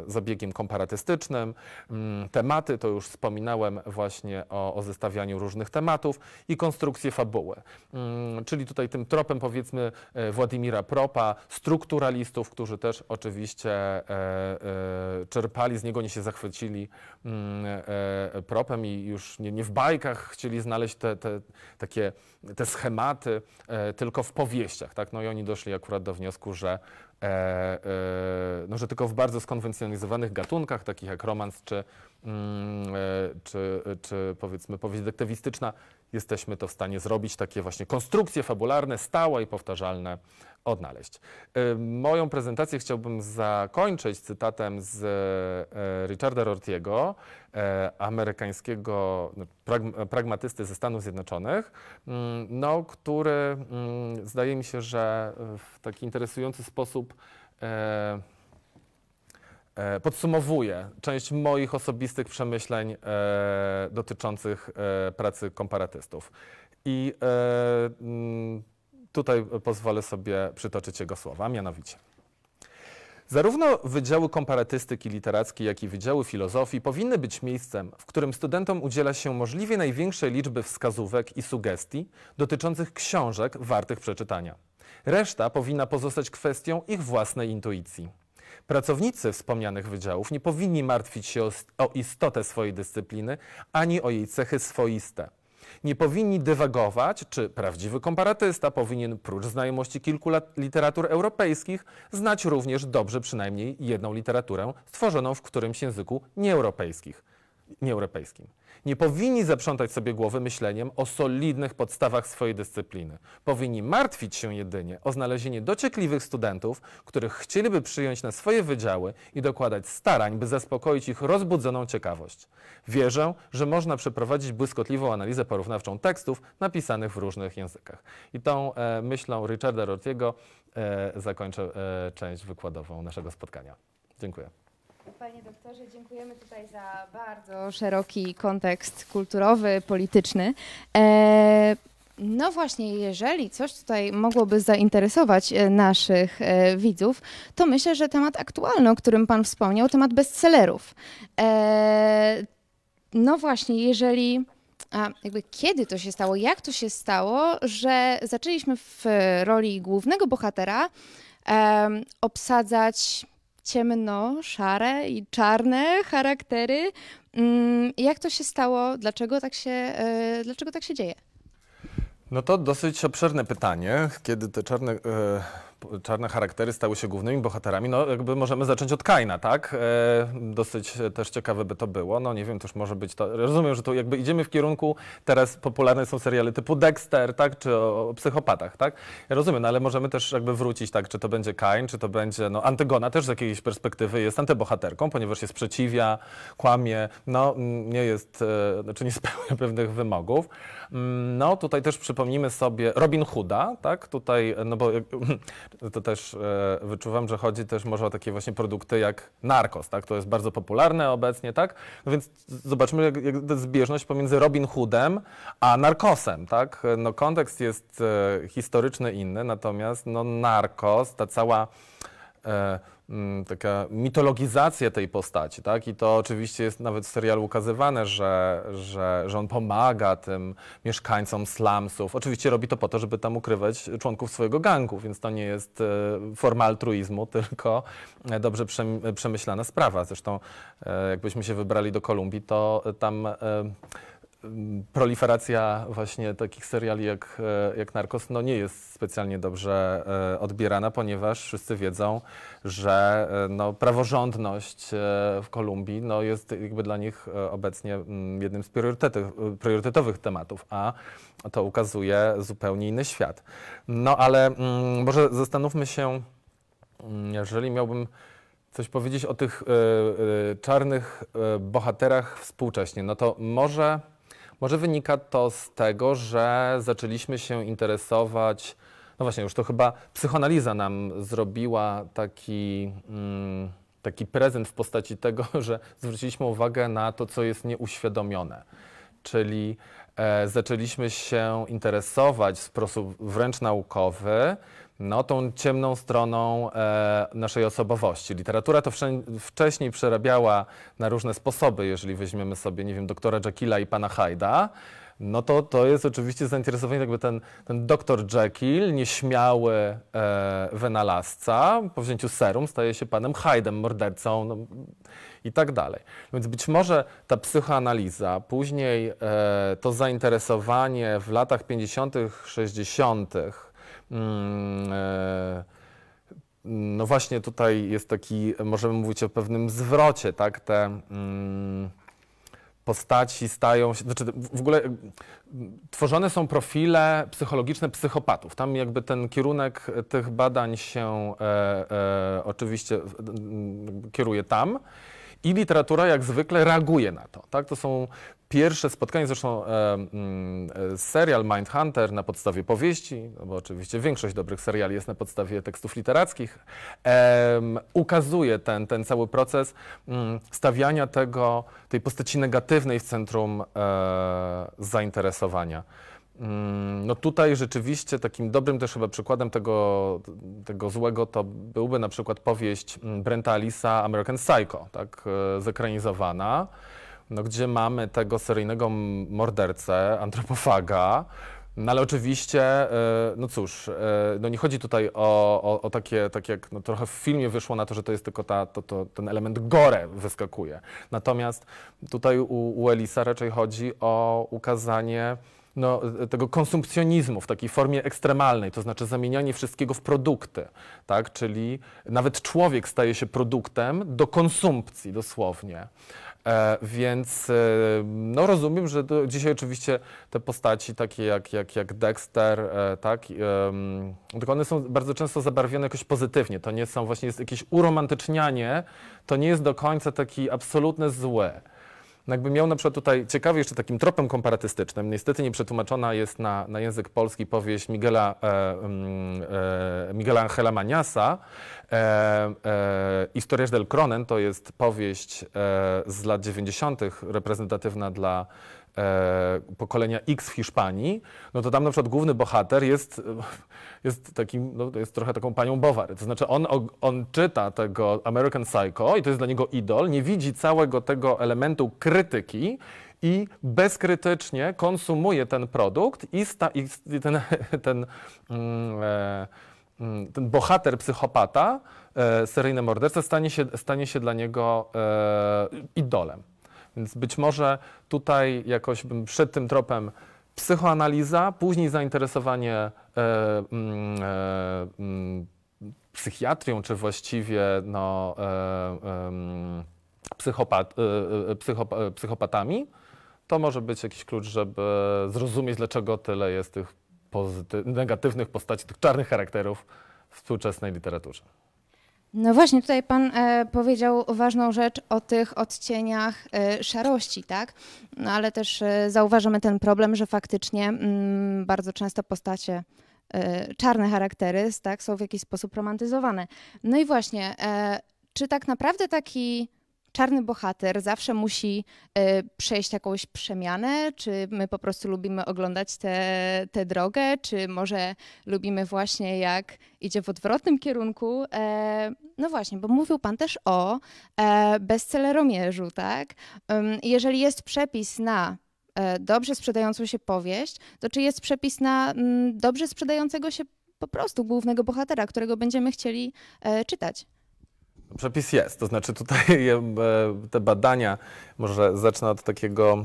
zabiegiem komparatystycznym. Tematy, to już wspominałem właśnie właśnie o, o zestawianiu różnych tematów i konstrukcję fabuły. Mm, czyli tutaj tym tropem powiedzmy e, Władimira Propa, strukturalistów, którzy też oczywiście e, e, czerpali, z niego nie się zachwycili mm, propem i już nie, nie w bajkach chcieli znaleźć te, te, takie, te schematy, tylko w powieściach. Tak? No i oni doszli akurat do wniosku, że E, e, no, że tylko w bardzo skonwencjonizowanych gatunkach, takich jak romans czy, mm, e, czy, czy powiedzmy powieść detektywistyczna, jesteśmy to w stanie zrobić takie właśnie konstrukcje fabularne, stałe i powtarzalne odnaleźć. E, moją prezentację chciałbym zakończyć cytatem z e, Richarda Rortiego, e, amerykańskiego no, pragmatysty ze Stanów Zjednoczonych, mm, no, który mm, zdaje mi się, że w taki interesujący sposób podsumowuje część moich osobistych przemyśleń dotyczących pracy komparatystów. I mm, Tutaj e, pozwolę sobie przytoczyć jego słowa, mianowicie. Zarówno Wydziały Komparatystyki Literackiej, jak i Wydziały Filozofii powinny być miejscem, w którym studentom udziela się możliwie największej liczby wskazówek i sugestii dotyczących książek wartych przeczytania. Reszta powinna pozostać kwestią ich własnej intuicji. Pracownicy wspomnianych wydziałów nie powinni martwić się o, o istotę swojej dyscypliny ani o jej cechy swoiste nie powinni dywagować, czy prawdziwy komparatysta powinien prócz znajomości kilku literatur europejskich znać również dobrze przynajmniej jedną literaturę stworzoną w którymś języku nieeuropejskich, nieeuropejskim nie powinni zaprzątać sobie głowy myśleniem o solidnych podstawach swojej dyscypliny. Powinni martwić się jedynie o znalezienie dociekliwych studentów, których chcieliby przyjąć na swoje wydziały i dokładać starań, by zaspokoić ich rozbudzoną ciekawość. Wierzę, że można przeprowadzić błyskotliwą analizę porównawczą tekstów napisanych w różnych językach. I tą e, myślą Richarda Rortiego e, zakończę e, część wykładową naszego spotkania. Dziękuję. Panie doktorze, dziękujemy tutaj za bardzo szeroki kontekst kulturowy, polityczny. E, no właśnie, jeżeli coś tutaj mogłoby zainteresować e, naszych e, widzów, to myślę, że temat aktualny, o którym Pan wspomniał, temat bestsellerów. E, no właśnie, jeżeli. A jakby kiedy to się stało, jak to się stało, że zaczęliśmy w roli głównego bohatera obsadzać ciemno-szare i czarne charaktery. Mm, jak to się stało? Dlaczego tak się, e, dlaczego tak się dzieje? No to dosyć obszerne pytanie, kiedy te czarne e, czarne charaktery stały się głównymi bohaterami, no jakby możemy zacząć od Kaina, tak? E, dosyć e, też ciekawe by to było, no nie wiem, też może być to, rozumiem, że tu jakby idziemy w kierunku, teraz popularne są seriale typu Dexter, tak? Czy o, o psychopatach, tak? Ja rozumiem, no ale możemy też jakby wrócić, tak? Czy to będzie Kain, czy to będzie, no Antygona też z jakiejś perspektywy jest antybohaterką, ponieważ się sprzeciwia, kłamie, no nie jest, e, znaczy nie spełnia pewnych wymogów, Mm, no tutaj też przypomnimy sobie Robin Hooda, tak? Tutaj, no bo to też e, wyczuwam, że chodzi też może o takie właśnie produkty jak Narcos, tak? To jest bardzo popularne obecnie, tak? No więc zobaczmy jak, jak zbieżność pomiędzy Robin Hoodem a Narcosem, tak? No kontekst jest e, historyczny inny, natomiast no Narcos, ta cała... E, Mm, taka mitologizacja tej postaci, tak? I to oczywiście jest nawet w serialu ukazywane, że, że, że on pomaga tym mieszkańcom slumsów. Oczywiście robi to po to, żeby tam ukrywać członków swojego gangu, więc to nie jest e, forma altruizmu, tylko e, dobrze przemyślana sprawa. Zresztą e, jakbyśmy się wybrali do Kolumbii, to tam proliferacja właśnie takich seriali jak, e, jak Narcos no nie jest specjalnie dobrze e, odbierana, ponieważ wszyscy wiedzą, że e, no, praworządność w Kolumbii no, jest jakby dla nich obecnie mm, jednym z priorytetowych tematów, a to ukazuje zupełnie inny świat. No ale mm, może zastanówmy się, mm, jeżeli miałbym coś powiedzieć o tych czarnych bohaterach współcześnie, no to może może wynika to z tego, że zaczęliśmy się interesować, no właśnie, już to chyba psychoanaliza nam zrobiła taki. Mm, taki prezent w postaci tego, że zwróciliśmy uwagę na to, co jest nieuświadomione. Czyli e, zaczęliśmy się interesować w sposób wręcz naukowy no, tą ciemną stroną e, naszej osobowości. Literatura to wcześniej przerabiała na różne sposoby, jeżeli weźmiemy sobie, nie wiem, doktora Jekylla i pana Hyda, no to to jest oczywiście zainteresowanie jakby ten, ten doktor Jekyll, nieśmiały e, wynalazca, po wzięciu serum staje się panem Hydem, mordercą no, i tak dalej. Więc być może ta psychoanaliza, później e, to zainteresowanie w latach 50., 60., Mm, e, no właśnie tutaj jest taki, możemy mówić o pewnym zwrocie, tak? Te mm, postaci stają się, znaczy w ogóle mm, tworzone są profile psychologiczne psychopatów. Tam jakby ten kierunek tych badań się e, e, oczywiście kieruje tam. I literatura jak zwykle reaguje na to. Tak? To są pierwsze spotkanie, zresztą e, mm, e, serial Mindhunter na podstawie powieści, no bo oczywiście większość dobrych seriali jest na podstawie tekstów literackich, e, ukazuje ten, ten cały proces m, mm, stawiania tego, tej postaci negatywnej w centrum e, zainteresowania. Mm, no tutaj rzeczywiście takim dobrym też chyba przykładem tego, tego złego to byłby na przykład powieść mm, Brenta Alisa American Psycho, tak, e, zekranizowana, no gdzie mamy tego seryjnego mordercę, antropofaga, no ale oczywiście, e, no cóż, e, no nie chodzi tutaj o, o, o, takie, tak jak no trochę w filmie wyszło na to, że to jest tylko ta, to, to, ten element gore wyskakuje. Natomiast tutaj u, u Elisa raczej chodzi o ukazanie no, e, tego konsumpcjonizmu w takiej formie ekstremalnej, to znaczy zamienianie wszystkiego w produkty, tak? czyli nawet człowiek staje się produktem do konsumpcji dosłownie. E, więc e, no rozumiem, że do, dzisiaj oczywiście te postaci takie jak, jak, jak Dexter, e, tak, tylko one są bardzo często zabarwione jakoś pozytywnie. To nie są właśnie jest jakieś uromantycznianie, to nie jest do końca taki absolutne złe. No miał na przykład tutaj ciekawy jeszcze takim tropem komparatystycznym, niestety nie przetłumaczona jest na, na język polski powieść Miguela, e, mm, e, Miguela Angela Maniasa, e, e del Cronen, to jest powieść e, z lat 90. reprezentatywna dla E, pokolenia X w Hiszpanii, no to tam na przykład główny bohater jest, jest takim, no, jest trochę taką panią Bowary. To znaczy on, on czyta tego American Psycho i to jest dla niego idol, nie widzi całego tego elementu krytyki i bezkrytycznie konsumuje ten produkt i, sta, i ten, ten, mm, e, mm, ten bohater psychopata, e, seryjny morderca, stanie się, stanie się dla niego idolem. Więc być może tutaj jakoś bym przed tym tropem psychoanaliza, później zainteresowanie e, mm, e, mm, psychiatrią, czy właściwie no, e, psychopat, e, e, psychop, psychopatami, to może być jakiś klucz, żeby zrozumieć, dlaczego tyle jest tych negatywnych postaci, tych czarnych charakterów w współczesnej literaturze. No właśnie, tutaj Pan e, powiedział ważną rzecz o tych odcieniach e, szarości, tak? No ale też e, zauważamy ten problem, że faktycznie mm, bardzo często postacie e, czarne charaktery tak, są w jakiś sposób romantyzowane. No i właśnie, e, czy tak naprawdę taki czarny bohater zawsze musi e, przejść jakąś przemianę? Czy my po prostu lubimy oglądać tę drogę? Czy może lubimy właśnie jak idzie w odwrotnym kierunku? E, no właśnie, bo mówił Pan też o e, bestselleromierzu, tak? Jeżeli jest przepis na dobrze sprzedającą się powieść, to czy jest przepis na mm, dobrze sprzedającego się po prostu głównego bohatera, którego będziemy chcieli czytać? Przepis jest, to znaczy tutaj e, te badania, może zacznę od takiego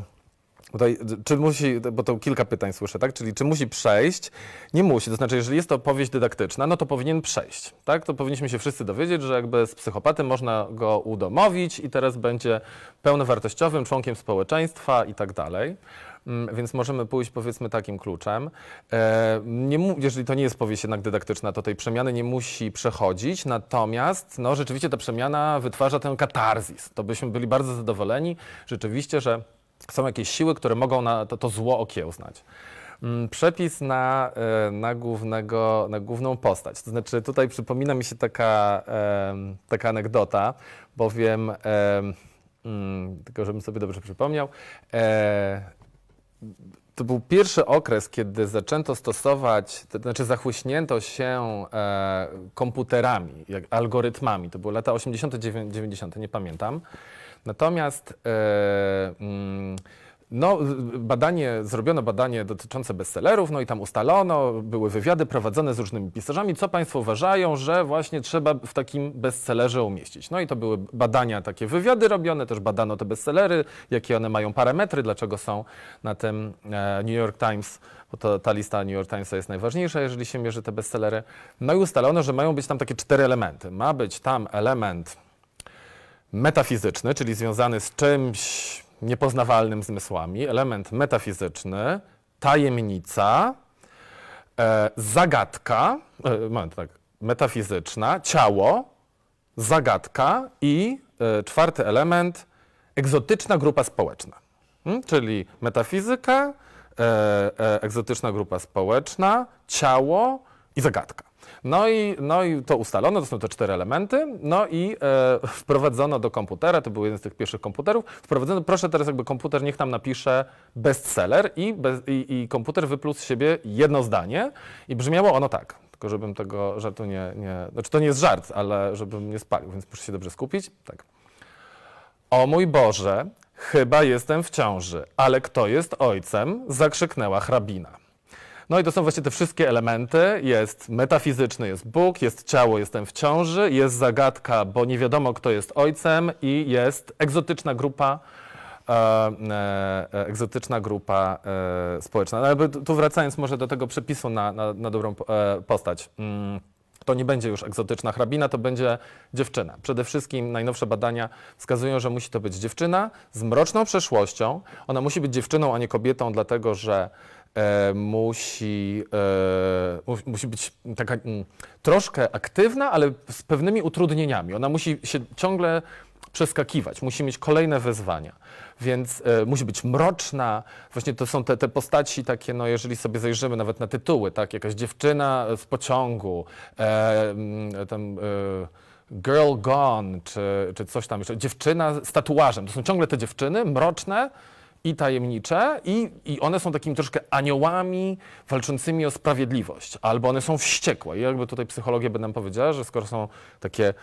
Tutaj, czy musi, bo to kilka pytań słyszę, tak? Czyli czy musi przejść? Nie musi, to znaczy, jeżeli jest to opowieść dydaktyczna, no to powinien przejść, tak? To powinniśmy się wszyscy dowiedzieć, że jakby z psychopaty można go udomowić i teraz będzie pełnowartościowym członkiem społeczeństwa i tak dalej. Mm, więc możemy pójść powiedzmy takim kluczem. E, nie, jeżeli to nie jest powieść jednak dydaktyczna, to tej przemiany nie musi przechodzić, natomiast no, rzeczywiście ta przemiana wytwarza ten katarzis. To byśmy byli bardzo zadowoleni rzeczywiście, że są jakieś siły, które mogą na to, to zło okiełznać mm, przepis na, e, na, głównego, na główną postać. To znaczy, tutaj przypomina mi się taka, taka anegdota, bowiem, mm, tylko żebym sobie dobrze przypomniał, e, to był pierwszy okres, kiedy zaczęto stosować, to znaczy zachłyśnięto się e, komputerami, jak, algorytmami. To były lata 80., 90., nie pamiętam. Natomiast e, mm, no, badanie, zrobiono badanie dotyczące bestsellerów, no i tam ustalono, były wywiady prowadzone z różnymi pisarzami, co Państwo uważają, że właśnie trzeba w takim bestsellerze umieścić. No i to były badania, takie wywiady robione, też badano te bestsellery, jakie one mają parametry, dlaczego są na tym e, New York Times, bo to, ta lista New York Timesa jest najważniejsza, jeżeli się mierzy te bestsellery. No i ustalono, że mają być tam takie cztery elementy. Ma być tam element metafizyczny, czyli związany z czymś, niepoznawalnym zmysłami, element metafizyczny, tajemnica, e, zagadka, e, moment, tak, metafizyczna, ciało, zagadka i e, czwarty element, egzotyczna grupa społeczna. Hmm? Czyli metafizyka, e, e, egzotyczna grupa społeczna, ciało i zagadka. No i, no i to ustalono, to są te cztery elementy, no i e, wprowadzono do komputera, to był jeden z tych pierwszych komputerów, wprowadzono, proszę teraz jakby komputer niech nam napisze bestseller i, bez, i, i komputer wypluł z siebie jedno zdanie i brzmiało ono tak, tylko żebym tego żartu nie, nie, znaczy to nie jest żart, ale żebym nie spalił, więc muszę się dobrze skupić, tak. O mój Boże, chyba jestem w ciąży, ale kto jest ojcem? Zakrzyknęła hrabina. No i to są właśnie te wszystkie elementy. Jest metafizyczny, jest Bóg, jest ciało, jestem w ciąży, jest zagadka, bo nie wiadomo, kto jest ojcem i jest egzotyczna grupa, e, e, e egzotyczna grupa e, społeczna. No Ale tu wracając może do tego przepisu na, na, na dobrą e, postać. Mm to nie będzie już egzotyczna hrabina, to będzie dziewczyna. Przede wszystkim najnowsze badania wskazują, że musi to być dziewczyna z mroczną przeszłością. Ona musi być dziewczyną, a nie kobietą, dlatego że e, musi, e, musi być taka m, mm, troszkę aktywna, ale z pewnymi utrudnieniami. Ona musi się ciągle przeskakiwać, musi mieć kolejne wyzwania, więc e, musi być mroczna. Właśnie to są te, te postaci takie, no jeżeli sobie zajrzymy nawet na tytuły, tak, jakaś dziewczyna e, z pociągu, e, mm, tam... E, Girl Gone, czy, czy coś tam jeszcze, dziewczyna z tatuażem. To są ciągle te dziewczyny mroczne, i tajemnicze, i, i one są takimi troszkę aniołami walczącymi o sprawiedliwość, albo one są wściekłe. I jakby tutaj psychologia by nam powiedziała, że skoro są takie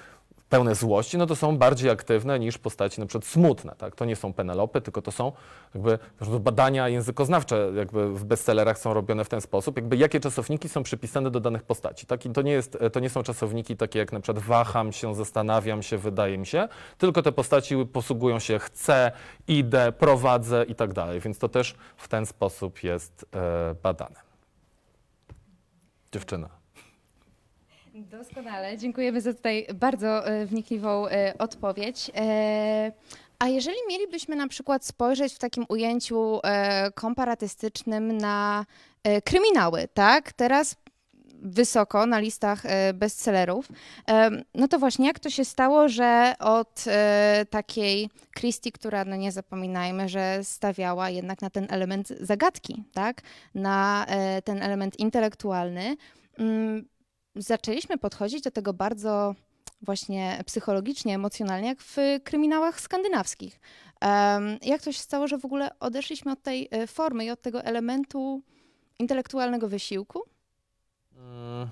pełne złości, no to są bardziej aktywne niż postaci na przykład smutne. Tak? To nie są Penelopy, tylko to są jakby badania językoznawcze jakby w bestsellerach są robione w ten sposób, jakby jakie czasowniki są przypisane do danych postaci. Tak? I to, nie jest, to nie są czasowniki takie jak na przykład waham się, zastanawiam się, wydaje mi się, tylko te postaci posługują się chcę, idę, prowadzę i tak dalej. Więc to też w ten sposób jest e, badane. Dziewczyna. Doskonale, dziękujemy za tutaj bardzo e, wnikliwą e, odpowiedź. E, a jeżeli mielibyśmy na przykład spojrzeć w takim ujęciu komparatystycznym na kryminały, tak? Teraz wysoko na listach bestsellerów. No to właśnie, jak to się stało, że od takiej Christie, która, no nie zapominajmy, że stawiała jednak na ten element zagadki, tak? Na ten element intelektualny mm, zaczęliśmy podchodzić do tego bardzo właśnie psychologicznie, emocjonalnie, jak w kryminałach skandynawskich. Jak to się stało, że w ogóle odeszliśmy od tej e, formy i od tego elementu intelektualnego wysiłku? Mm,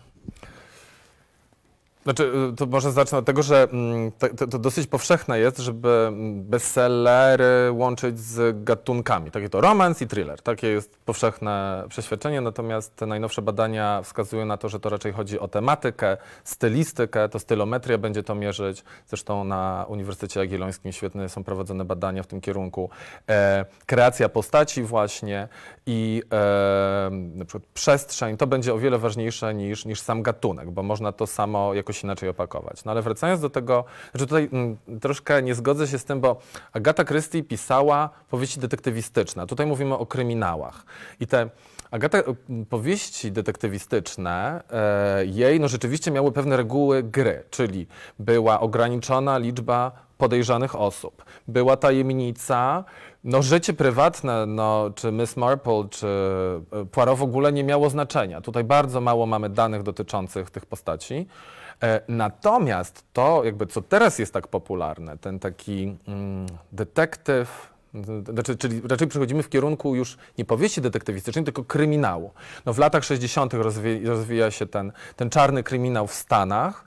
znaczy, y, to może zacznę od tego, że mm, to, to dosyć powszechne jest, żeby mm, bestsellery łączyć z gatunkami. Takie to romans i thriller. Takie jest powszechne przeświadczenie, natomiast te najnowsze badania wskazują na to, że to raczej chodzi o tematykę, stylistykę, to stylometria będzie to mierzyć. Zresztą na Uniwersytecie Jagiellońskim świetne są prowadzone badania w tym kierunku. E, kreacja postaci właśnie i e, na przykład przestrzeń, to będzie o wiele ważniejsze niż, niż sam gatunek, bo można to samo jakoś się inaczej opakować. No ale wracając do tego, że znaczy tutaj m, mm, troszkę nie zgodzę się z tym, bo Agata Christie pisała powieści detektywistyczne. Tutaj mówimy o kryminałach. I te Agata, y, powieści detektywistyczne, e, jej no rzeczywiście miały pewne reguły gry, czyli była ograniczona liczba podejrzanych osób, była tajemnica, no życie prywatne, no, czy Miss Marple, czy e, Poirot w ogóle nie miało znaczenia. Tutaj bardzo mało mamy danych dotyczących tych postaci. E, natomiast to, jakby co teraz jest tak popularne, ten taki mm, detektyw, znaczy, czyli raczej przechodzimy w kierunku już nie powieści detektywistycznej, tylko kryminału. No, w latach 60. Rozwija, rozwija się ten, ten czarny kryminał w Stanach,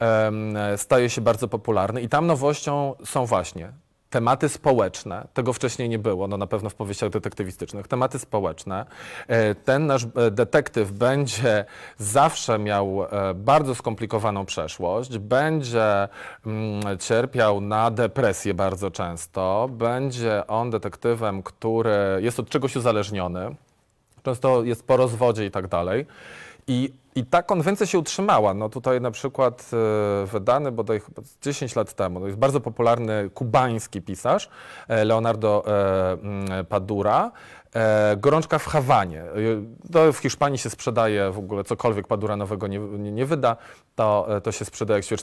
um, staje się bardzo popularny i tam nowością są właśnie tematy społeczne, tego wcześniej nie było, no na pewno w powieściach detektywistycznych, tematy społeczne. E, ten nasz e, detektyw będzie zawsze miał e, bardzo skomplikowaną przeszłość, będzie mm, cierpiał na depresję bardzo często, będzie on detektywem, który jest od czegoś uzależniony, często jest po rozwodzie i tak dalej. I, I ta konwencja się utrzymała. No tutaj na przykład e, wydany bodaj chyba 10 lat temu, no jest bardzo popularny kubański pisarz e, Leonardo e, Padura, E, gorączka w Hawanie. E, to w Hiszpanii się sprzedaje w ogóle cokolwiek padura nowego nie, nie, nie wyda. To, e, to się sprzedaje jak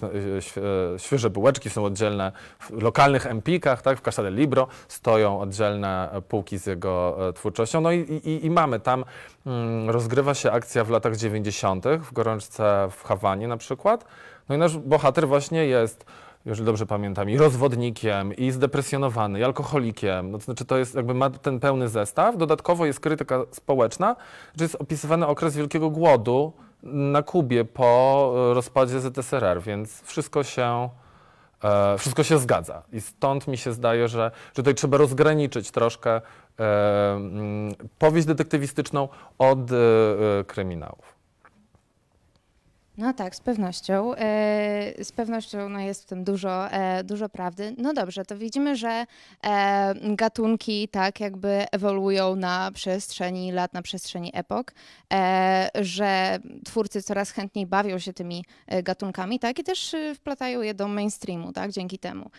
e, świeże bułeczki, są oddzielne w lokalnych empikach, tak? w Casa del Libro stoją oddzielne półki z jego twórczością. No i, i, i mamy tam, mm, rozgrywa się akcja w latach 90. w gorączce w Hawanie na przykład. No i nasz bohater właśnie jest jeżeli dobrze pamiętam, i rozwodnikiem, i zdepresjonowany, i alkoholikiem. No, to znaczy to jest jakby ma ten pełny zestaw. Dodatkowo jest krytyka społeczna, że jest opisywany okres wielkiego głodu na Kubie po e, rozpadzie ZSRR, więc wszystko się E, wszystko się zgadza. I stąd mi się zdaje, że, że tutaj trzeba rozgraniczyć troszkę e, mm, powieść detektywistyczną od e, e kryminałów. No tak, z pewnością. E, z pewnością no jest w tym dużo, e, dużo prawdy. No dobrze, to widzimy, że e, gatunki tak jakby ewoluują na przestrzeni lat, na przestrzeni epok, że twórcy coraz chętniej bawią się tymi gatunkami, tak, i też wplatają je do mainstreamu, tak, dzięki temu.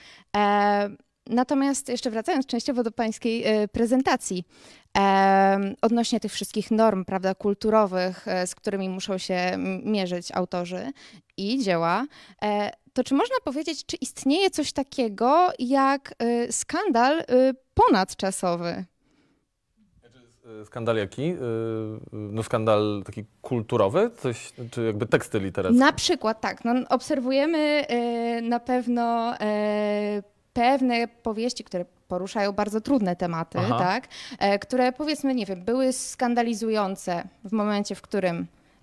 Natomiast jeszcze wracając częściowo do pańskiej e, prezentacji, e, odnośnie tych wszystkich norm prawda, kulturowych, e, z którymi muszą się mierzyć autorzy i dzieła, to czy można powiedzieć, czy istnieje coś takiego jak skandal ponadczasowy? Znaczy, skandal jaki? No skandal taki kulturowy? Coś, czy jakby teksty literackie? Na przykład tak. No, obserwujemy na pewno pewne powieści, które poruszają bardzo trudne tematy, tak? E, które powiedzmy, nie wiem, były skandalizujące w momencie, w którym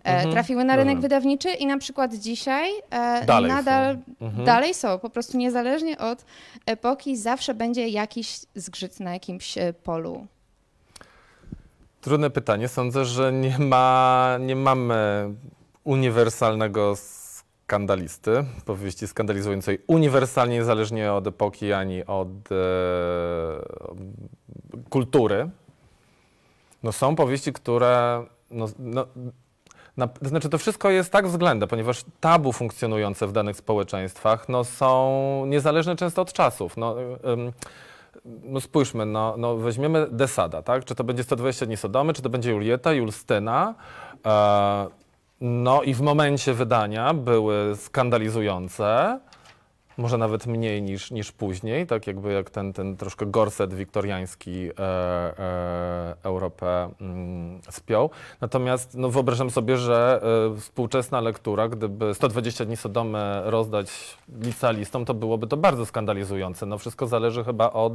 e, mhm. trafiły na rynek wydawniczy i na przykład dzisiaj e, dalej nadal są. Mhm. dalej są. Po prostu niezależnie od epoki zawsze będzie jakiś zgrzyt na jakimś polu. Trudne pytanie. Sądzę, że nie, ma, nie mamy uniwersalnego skandalisty, powieści skandalizującej uniwersalnie, niezależnie od epoki ani od e, kultury. No są powieści, które. No, no, na, to znaczy, to wszystko jest tak względne, ponieważ tabu funkcjonujące w danych społeczeństwach no, są niezależne często od czasów. No, ym, no spójrzmy, no, no weźmiemy Desada, tak? Czy to będzie 120 dni Sodomy, czy to będzie Julieta, Julstyna. E, no i w momencie wydania były skandalizujące, może nawet mniej niż, niż później, tak jakby jak ten, ten troszkę gorset wiktoriański e, e, Europę mm, spiął. Natomiast no, wyobrażam sobie, że e, współczesna lektura, gdyby 120 dni Sodomy rozdać licealistom, to byłoby to bardzo skandalizujące. No wszystko zależy chyba od...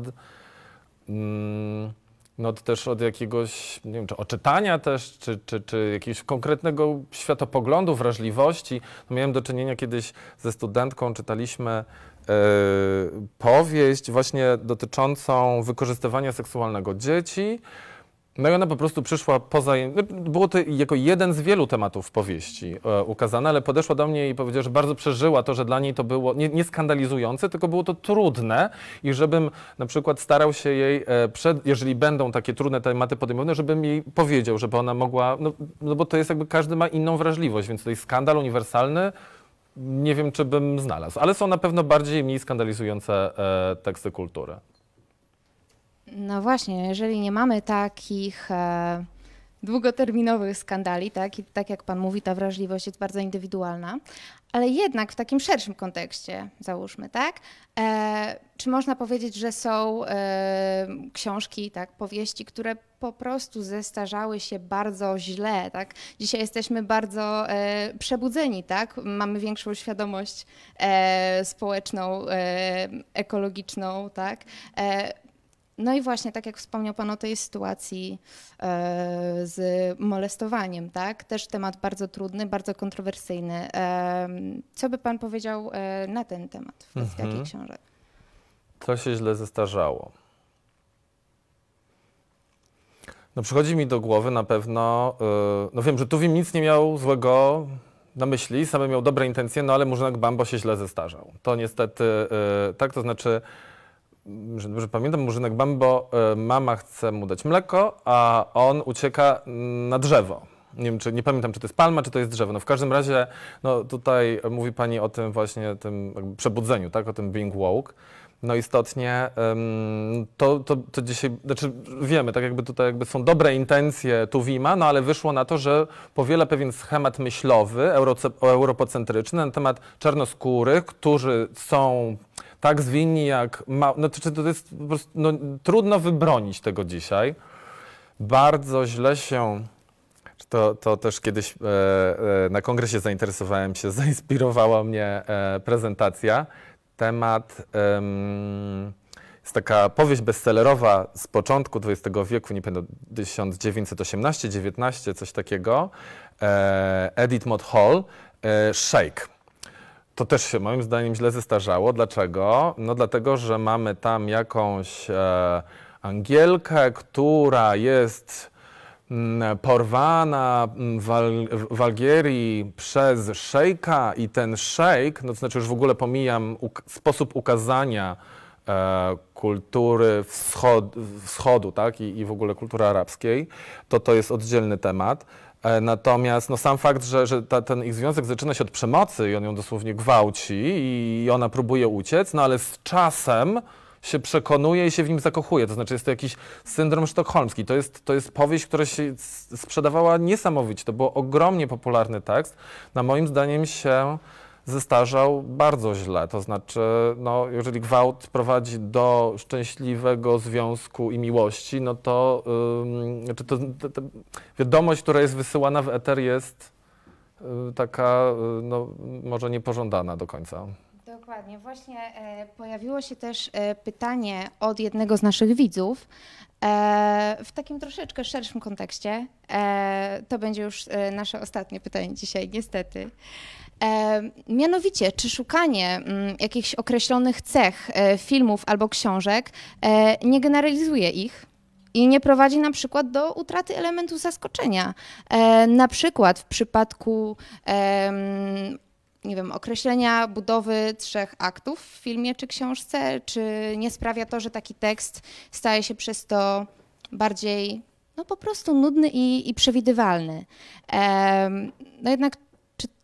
Mm, no też od jakiegoś, nie wiem, czy oczytania też, czy, czy, czy jakiegoś konkretnego światopoglądu, wrażliwości. No miałem do czynienia kiedyś ze studentką, czytaliśmy yy, powieść właśnie dotyczącą wykorzystywania seksualnego dzieci. No i ona po prostu przyszła poza. Było to jako jeden z wielu tematów w powieści e, ukazane, ale podeszła do mnie i powiedziała, że bardzo przeżyła to, że dla niej to było nie, nie skandalizujące, tylko było to trudne i żebym na przykład starał się jej, e, przed, jeżeli będą takie trudne tematy podejmowane, żebym jej powiedział, żeby ona mogła. No, no bo to jest jakby każdy ma inną wrażliwość, więc tutaj skandal uniwersalny nie wiem, czy bym znalazł, ale są na pewno bardziej mniej skandalizujące e, teksty kultury. No właśnie, jeżeli nie mamy takich e, długoterminowych skandali, tak? I tak jak Pan mówi, ta wrażliwość jest bardzo indywidualna, ale jednak w takim szerszym kontekście, załóżmy, tak? E, czy można powiedzieć, że są e, książki, tak, powieści, które po prostu zestarzały się bardzo źle, tak? Dzisiaj jesteśmy bardzo e, przebudzeni, tak? Mamy większą świadomość e, społeczną, e, ekologiczną, tak? No i właśnie, tak jak wspomniał Pan o tej sytuacji e, z molestowaniem, tak? Też temat bardzo trudny, bardzo kontrowersyjny. E, co by Pan powiedział e, na ten temat w kwestii mhm. książek? Co się źle zestarzało? No przychodzi mi do głowy na pewno, no wiem, że Tuwim nic nie miał złego na myśli, same miał dobre intencje, no ale Murzynek tak Bambo się źle zestarzał. To niestety tak, to znaczy że dobrze pamiętam, Murzynek Bambo, e, mama chce mu dać mleko, a on ucieka na drzewo. Nie, wiem, czy, nie pamiętam, czy to jest palma, czy to jest drzewo. No w każdym razie, no tutaj mówi Pani o tym właśnie, tym przebudzeniu, tak, o tym being woke. No istotnie to, to, to dzisiaj, znaczy wiemy, tak jakby tutaj jakby są dobre intencje Tuwima, no ale wyszło na to, że powiela pewien schemat myślowy, euro europocentryczny na temat czarnoskórych, którzy są tak zwinni jak mało. No, to, to jest po prostu, no, trudno wybronić tego dzisiaj. Bardzo źle się. To, to też kiedyś e, e, na kongresie zainteresowałem się, zainspirowała mnie e, prezentacja. Temat. jest taka powieść bestsellerowa z początku XX wieku, nie pamiętam, 1918-19, coś takiego. E, Edith Mott Hall, e, Shake to też się moim zdaniem źle zestarzało. Dlaczego? No dlatego, że mamy tam jakąś e, Angielkę, która jest mm, porwana mm, w, Al w Algierii przez szejka i ten szejk, no to znaczy już w ogóle pomijam uk sposób ukazania e, kultury wschod wschodu tak? I, I, w ogóle kultury arabskiej, to to jest oddzielny temat. E, natomiast no, sam fakt, że, że ta, ten ich związek zaczyna się od przemocy i on ją dosłownie gwałci i ona próbuje uciec, no ale z czasem się przekonuje i się w nim zakochuje. To znaczy jest to jakiś syndrom sztokholmski. To jest, to jest powieść, która się sprzedawała niesamowicie. To był ogromnie popularny tekst. Na moim zdaniem się zestarzał bardzo źle. To znaczy, no, jeżeli gwałt prowadzi do szczęśliwego związku i miłości, no to, yy, to, to, to wiadomość, która jest wysyłana w eter jest yy, taka, yy, no, może niepożądana do końca. Dokładnie. Właśnie e, pojawiło się też e, pytanie od jednego z naszych widzów e, w takim troszeczkę szerszym kontekście. E, to będzie już e, nasze ostatnie pytanie dzisiaj, niestety. E, mianowicie, czy szukanie mm, jakichś określonych cech e, filmów albo książek e, nie generalizuje ich? i nie prowadzi na przykład do utraty elementu zaskoczenia. E, na przykład w przypadku e, mm, nie wiem, określenia budowy trzech aktów w filmie czy książce, czy nie sprawia to, że taki tekst staje się przez to bardziej no po prostu nudny i, i przewidywalny. E, no jednak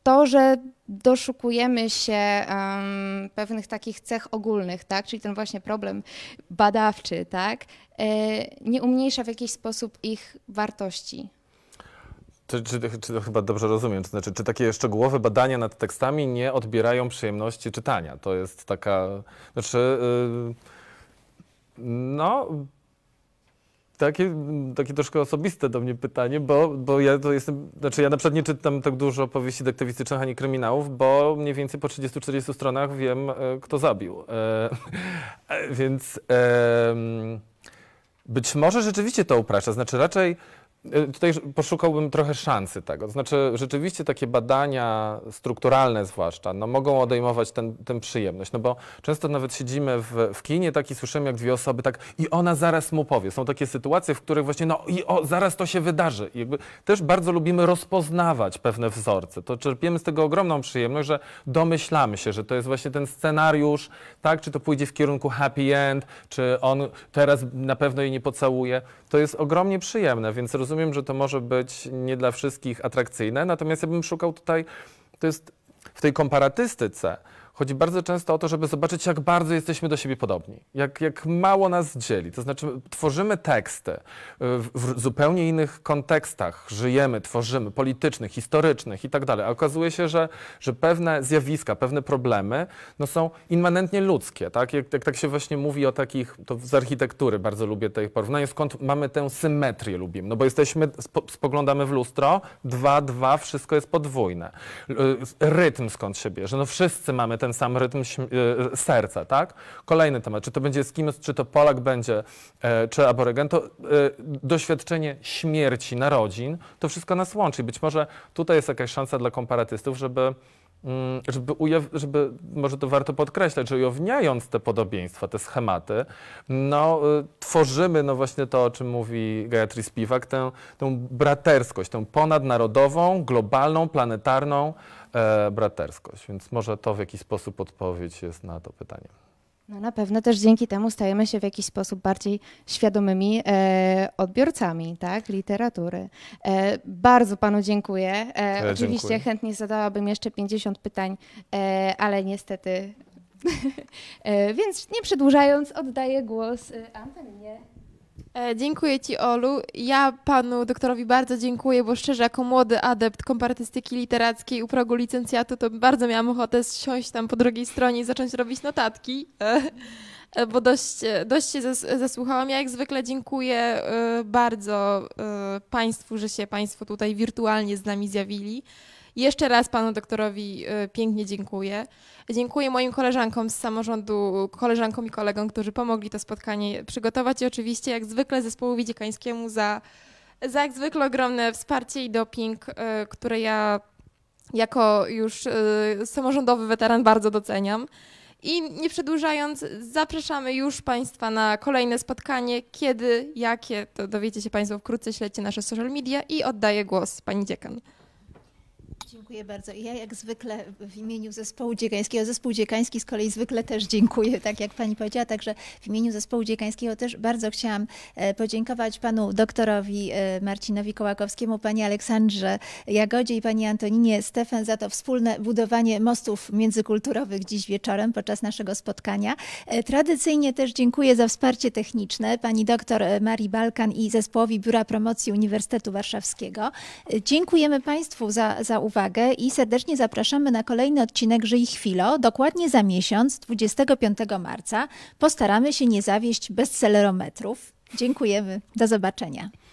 to, że doszukujemy się um, pewnych takich cech ogólnych, tak? czyli ten właśnie problem badawczy, tak? E, nie umniejsza w jakiś sposób ich wartości. Czy, czy, czy, to chyba dobrze rozumiem? To znaczy, czy takie szczegółowe badania nad tekstami nie odbierają przyjemności czytania? To jest taka. Znaczy, yy, no, takie, takie troszkę osobiste do mnie pytanie, bo, bo ja to jestem, znaczy ja na przykład nie czytam tak dużo opowieści detektywistycznych ani kryminałów, bo mniej więcej po 30-40 stronach wiem, e, kto zabił. E, e więc e, być może rzeczywiście to uprasza, znaczy raczej E, tutaj poszukałbym trochę szansy tego. To znaczy, rzeczywiście takie badania strukturalne zwłaszcza no, mogą odejmować tę przyjemność. No bo często nawet siedzimy w, w kinie, tak i słyszymy, jak dwie osoby tak i ona zaraz mu powie. Są takie sytuacje, w których właśnie no i o, zaraz to się wydarzy. I jakby też bardzo lubimy rozpoznawać pewne wzorce. To czerpiemy z tego ogromną przyjemność, że domyślamy się, że to jest właśnie ten scenariusz, tak? Czy to pójdzie w kierunku happy end, czy on teraz na pewno jej nie pocałuje to jest ogromnie przyjemne, więc rozumiem, że to może być nie dla wszystkich atrakcyjne, natomiast ja bym szukał tutaj, to jest w tej komparatystyce, Chodzi bardzo często o to, żeby zobaczyć, jak bardzo jesteśmy do siebie podobni, jak, jak mało nas dzieli. To znaczy, tworzymy teksty e, w, zupełnie innych kontekstach, żyjemy, tworzymy, politycznych, historycznych i tak dalej. A okazuje się, że, że pewne zjawiska, pewne problemy no, są immanentnie ludzkie. Tak? Jak, jak tak się właśnie mówi o takich, to z architektury bardzo lubię te porównania, skąd mamy tę symetrię, lubimy. No bo jesteśmy, spoglądamy w lustro, dwa, dwa, wszystko jest podwójne. E, rytm skąd się bierze? No wszyscy mamy ten ten sam rytm e, serca, tak? Kolejny temat, czy to będzie Eskimos, czy to Polak będzie, e, czy aborygen, to e, doświadczenie śmierci, narodzin, to wszystko nas łączy. Być może tutaj jest jakaś szansa dla komparatystów, żeby mm, żeby, żeby, może to warto podkreślać, że ujawniając te podobieństwa, te schematy, no, tworzymy no właśnie to, o czym mówi Gayatri Spiwak, tę, tę braterskość, tę ponadnarodową, globalną, planetarną E, braterskość. Więc może to w jakiś sposób odpowiedź jest na to pytanie. No na pewno też dzięki temu stajemy się w jakiś sposób bardziej świadomymi e, odbiorcami tak, literatury. E, bardzo panu dziękuję. E, ja oczywiście dziękuję. chętnie zadałabym jeszcze 50 pytań, e, ale niestety. E, więc nie przedłużając, oddaję głos Antoninie. E, dziękuję Ci, Olu. Ja panu doktorowi bardzo dziękuję, bo szczerze, jako młody adept kompartystyki literackiej u progu licencjatu, to bardzo miałam ochotę siąść tam po drugiej stronie i zacząć robić notatki, e, e, bo dość, dość się zasłuchałam. Ja jak zwykle dziękuję bardzo Państwu, że się Państwo tutaj wirtualnie z nami zjawili. Jeszcze raz panu doktorowi e, pięknie dziękuję. Dziękuję moim koleżankom z samorządu, koleżankom i kolegom, którzy pomogli to spotkanie przygotować i oczywiście jak zwykle zespołu Dziekańskiemu za, za jak zwykle ogromne wsparcie i doping, e, które ja jako już e, samorządowy weteran bardzo doceniam. I nie przedłużając, zapraszamy już Państwa na kolejne spotkanie. Kiedy, jakie, to dowiecie się Państwo wkrótce. Śledźcie nasze social media i oddaję głos Pani Dziekan. Dziękuję bardzo. I ja jak zwykle w imieniu zespołu dziekańskiego, zespół dziekański z kolei zwykle też dziękuję, tak jak pani powiedziała, także w imieniu zespołu dziekańskiego też bardzo chciałam e, podziękować panu doktorowi e, Marcinowi Kołakowskiemu, pani Aleksandrze Jagodzie i pani Antoninie Stefan za to wspólne budowanie mostów międzykulturowych dziś wieczorem podczas naszego spotkania. E, tradycyjnie też dziękuję za wsparcie techniczne pani doktor Marii Balkan i zespołowi Biura Promocji Uniwersytetu Warszawskiego. Dziękujemy państwu za, za uwagę uwagę i serdecznie zapraszamy na kolejny odcinek Żyj Chwilo. Dokładnie za miesiąc, 25 marca, postaramy się nie zawieść bestsellerometrów. Dziękujemy. Do zobaczenia.